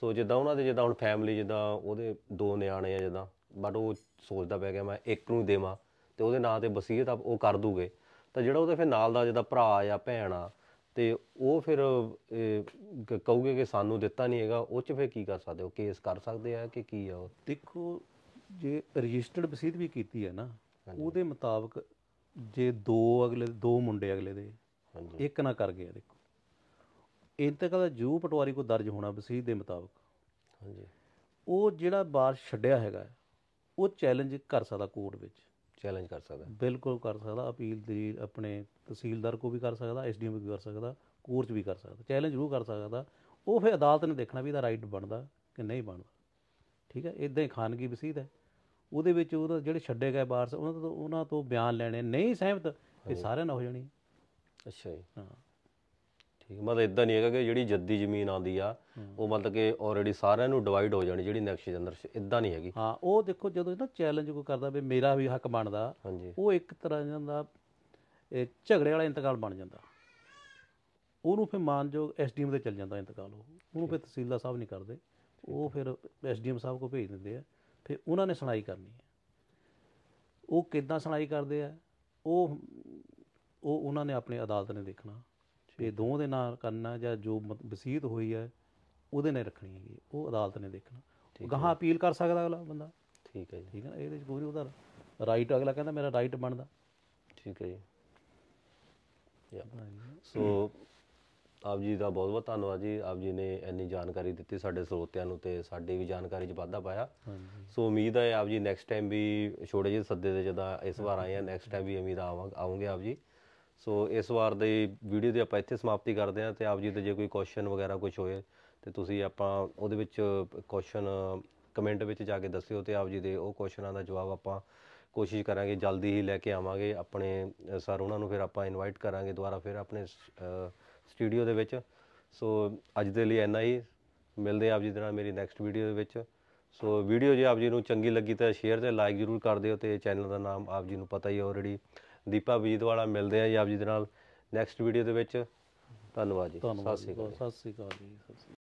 ਸੋ ਜਿੱਦਾਂ ਉਹਨਾਂ ਦੇ ਜਿੱਦਾਂ ਹੁਣ ਫੈਮਿਲੀ ਜਿੱਦਾਂ ਉਹਦੇ ਦੋ ਨਿਆਣੇ ਆ ਜਿੱਦਾਂ ਬਟ ਉਹ ਸੋਚਦਾ ਪੈ ਗਿਆ ਮੈਂ ਇੱਕ ਨੂੰ ਦੇਵਾਂ ਤੇ ਉਹਦੇ ਨਾਂ ਤੇ ਵਸੀਅਤ ਉਹ ਕਰ ਦੂਗੇ ਤਾਂ ਜਿਹੜਾ ਉਹਦੇ ਫਿਰ ਨਾਲ ਦਾ ਜਿਹਦਾ ਭਰਾ ਜਾਂ ਭੈਣ ਆ ਤੇ ਉਹ ਫਿਰ ਕਹੂਗੇ ਕਿ ਸਾਨੂੰ ਦਿੱਤਾ ਨਹੀਂ ਹੈਗਾ ਉਹ ਚ ਫਿਰ ਕੀ ਕਰ ਸਕਦੇ ਹੋ ਕੇਸ ਕਰ ਸਕਦੇ ਆ ਕਿ ਕੀ ਆ ਉਹ ਦੇਖੋ ਜੇ ਰਜਿਸਟਰਡ ਬਸੀਦ ਵੀ ਕੀਤੀ ਹੈ ਨਾ ਉਹਦੇ ਮੁਤਾਬਕ ਜੇ ਦੋ ਅਗਲੇ ਦੋ ਮੁੰਡੇ ਅਗਲੇ ਦੇ ਇੱਕ ਨਾ ਕਰ ਗਿਆ ਦੇਖੋ ਇੰਤਕਾਲ ਦਾ ਜੂ ਪਟਵਾਰੀ ਕੋ ਦਰਜ ਹੋਣਾ ਬਸੀਦ ਦੇ ਮੁਤਾਬਕ ਹਾਂਜੀ ਉਹ ਜਿਹੜਾ ਬਾਰ ਛੱਡਿਆ ਹੈਗਾ ਉਹ ਚੈਲੰਜ ਕਰ ਸਕਦਾ ਕੋਰਟ ਵਿੱਚ ਚੈਲੰਜ ਕਰ ਸਕਦਾ ਬਿਲਕੁਲ ਕਰ ਸਕਦਾ ਅਪੀਲ ਦੀ ਆਪਣੇ ਤਹਿਸੀਲਦਾਰ ਕੋ ਵੀ ਕਰ ਸਕਦਾ ਐਸਡੀਐਮ ਵੀ ਕਰ ਸਕਦਾ ਕੋਰਟ ਵੀ ਕਰ ਸਕਦਾ ਚੈਲੰਜ ਜ਼ਰੂਰ ਕਰ ਸਕਦਾ ਉਹ ਫਿਰ ਅਦਾਲਤ ਨੇ ਦੇਖਣਾ ਵੀ ਇਹਦਾ ਰਾਈਟ ਬਣਦਾ ਕਿ ਨਹੀਂ ਬਣਦਾ ਠੀਕ ਹੈ ਇਦਾਂ ਹੀ ਖਾਨਗੀ ਵਸੀਤ ਹੈ ਉਹਦੇ ਵਿੱਚ ਉਹ ਜਿਹੜੇ ਛੱਡੇ ਗਏ ਬਾਰਸ ਉਹਨਾਂ ਤੋਂ ਉਹਨਾਂ ਤੋਂ ਬਿਆਨ ਲੈਣੇ ਨਹੀਂ ਸਹਿਮਤ ਇਹ ਸਾਰਿਆਂ ਨਾਲ ਹੋ ਜਾਣੀ ਅੱਛਾ ਜੀ ਹਾਂ ਠੀਕ ਮਤਲਬ ਇਦਾਂ ਨਹੀਂ ਹੈਗਾ ਕਿ ਜਿਹੜੀ ਜੱਦੀ ਜ਼ਮੀਨ ਆਂਦੀ ਆ ਉਹ ਮਤਲਬ ਕਿ ਆਲਰੇਡੀ ਸਾਰਿਆਂ ਨੂੰ ਡਿਵਾਈਡ ਹੋ ਜਾਣੀ ਜਿਹੜੀ ਨੈਕਸਟ ਜਨਰੇਸ਼ਨ ਇਦਾਂ ਨਹੀਂ ਹੈਗੀ ਹਾਂ ਉਹ ਦੇਖੋ ਜਦੋਂ ਨਾ ਚੈਲੰਜ ਕੋ ਕਰਦਾ ਵੀ ਮੇਰਾ ਵੀ ਹੱਕ ਬਣਦਾ ਉਹ ਇੱਕ ਤਰ੍ਹਾਂ ਦਾ ਇਹ ਝਗੜੇ ਵਾਲਾ ਇੰਤਕਾਲ ਬਣ ਜਾਂਦਾ ਉਹਨੂੰ ਫਿਰ ਮਾਨਯੋਗ ਐਸਡੀਐਮ ਤੇ ਚੱਲ ਜਾਂਦਾ ਇੰਤਕਾਲ ਉਹ ਉਹਨੂੰ ਫਿਰ ਤਹਿਸੀਲਦਾਰ ਸਾਹਿਬ ਨਹੀਂ ਕਰਦੇ ਉਹ ਫਿਰ ਐਸਡੀਐਮ ਸਾਹਿਬ ਕੋ ਭੇਜ ਦਿੰਦੇ ਆ ਫਿਰ ਉਹਨਾਂ ਨੇ ਸੁਣਾਈ ਕਰਨੀ ਹੈ ਉਹ ਕਿੱਦਾਂ ਸੁਣਾਈ ਕਰਦੇ ਆ ਉਹ ਉਹ ਉਹਨਾਂ ਨੇ ਆਪਣੇ ਅਦਾਲਤ ਨੇ ਦੇਖਣਾ ਤੇ ਦੋਹਾਂ ਦੇ ਨਾਲ ਕਰਨਾ ਜਾਂ ਜੋ ਵਸੀਤ ਹੋਈ ਹੈ ਉਹਦੇ ਨੇ ਰੱਖਣੀ ਹੈਗੀ ਉਹ ਅਦਾਲਤ ਨੇ ਦੇਖਣਾ ਗਾਹਾਂ ਅਪੀਲ ਕਰ ਸਕਦਾ ਅਗਲਾ ਬੰਦਾ ਠੀਕ ਹੈ ਜੀ ਠੀਕ ਹੈ ਨਾ ਇਹਦੇ ਚ ਕੋਈ ਉਹਦਾ ਰਾਈਟ ਅਗਲਾ ਕਹਿੰਦਾ ਮੇਰਾ ਰਾਈਟ ਬਣਦਾ ਠੀਕ ਹੈ ਜੀ ਸੋ ਆਪ ਜੀ ਦਾ ਬਹੁਤ ਬਹੁਤ ਧੰਨਵਾਦ ਜੀ ਆਪ ਜੀ ਨੇ ਇੰਨੀ ਜਾਣਕਾਰੀ ਦਿੱਤੀ ਸਾਡੇ ਸਰੋਤਿਆਂ ਨੂੰ ਤੇ ਸਾਡੀ ਵੀ ਜਾਣਕਾਰੀ 'ਚ ਵਾਧਾ ਪਾਇਆ ਸੋ ਉਮੀਦ ਹੈ ਆਪ ਜੀ ਨੈਕਸਟ ਟਾਈਮ ਵੀ ਛੋੜੇ ਜਿਹੇ ਸੱਦੇ ਦੇ ਜਦਾ ਇਸ ਵਾਰ ਆਏ ਆ ਨੈਕਸਟ ਟਾਈਮ ਵੀ ਉਮੀਦ ਆਵਾਂਗੇ ਆਪ ਜੀ ਸੋ ਇਸ ਵਾਰ ਦੇ ਵੀਡੀਓ ਦੀ ਆਪਾਂ ਇੱਥੇ ਸਮਾਪਤੀ ਕਰਦੇ ਹਾਂ ਤੇ ਆਪ ਜੀ ਦੇ ਜੇ ਕੋਈ ਕੁਐਸਚਨ ਵਗੈਰਾ ਕੁਝ ਹੋਏ ਤੇ ਤੁਸੀਂ ਆਪਾਂ ਉਹਦੇ ਵਿੱਚ ਕੁਐਸਚਨ ਕਮੈਂਟ ਵਿੱਚ ਜਾ ਕੇ ਦੱਸਿਓ ਤੇ ਆਪ ਜੀ ਦੇ ਉਹ ਕੁਐਸਚਨਾਂ ਦਾ ਜਵਾਬ ਆਪਾਂ ਕੋਸ਼ਿਸ਼ ਕਰਾਂਗੇ ਜਲਦੀ ਹੀ ਲੈ ਕੇ ਆਵਾਂਗੇ ਆਪਣੇ ਸਰ ਉਹਨਾਂ ਨੂੰ ਫਿਰ ਆਪਾਂ ਇਨਵਾਈਟ ਕਰਾਂਗੇ ਦੁਬਾਰਾ ਫਿਰ ਆਪਣੇ ਸਟੂਡੀਓ ਦੇ ਵਿੱਚ ਸੋ ਅੱਜ ਦੇ ਲਈ ਇੰਨਾ ਹੀ ਮਿਲਦੇ ਆਪ ਜੀ ਦੇ ਨਾਲ ਮੇਰੀ ਨੈਕਸਟ ਵੀਡੀਓ ਦੇ ਵਿੱਚ ਸੋ ਵੀਡੀਓ ਜੇ ਆਪ ਜੀ ਨੂੰ ਚੰਗੀ ਲੱਗੀ ਤਾਂ ਸ਼ੇਅਰ ਤੇ ਲਾਈਕ ਜ਼ਰੂਰ ਕਰ ਦਿਓ ਤੇ ਚੈਨਲ ਦਾ ਨਾਮ ਆਪ ਜੀ ਨੂੰ ਪਤਾ ਹੀ ਆਲਰੇਡੀ ਦੀਪਾ ਵਾਲਾ ਮਿਲਦੇ ਆ ਜੀ ਆਪ ਜੀ ਦੇ ਨਾਲ ਨੈਕਸਟ ਵੀਡੀਓ ਦੇ ਵਿੱਚ ਧੰਨਵਾਦ ਜੀ ਸਤਿ ਸ਼੍ਰੀ ਅਕਾਲ ਸਤਿ ਸ਼੍ਰੀ ਅਕਾਲ ਜੀ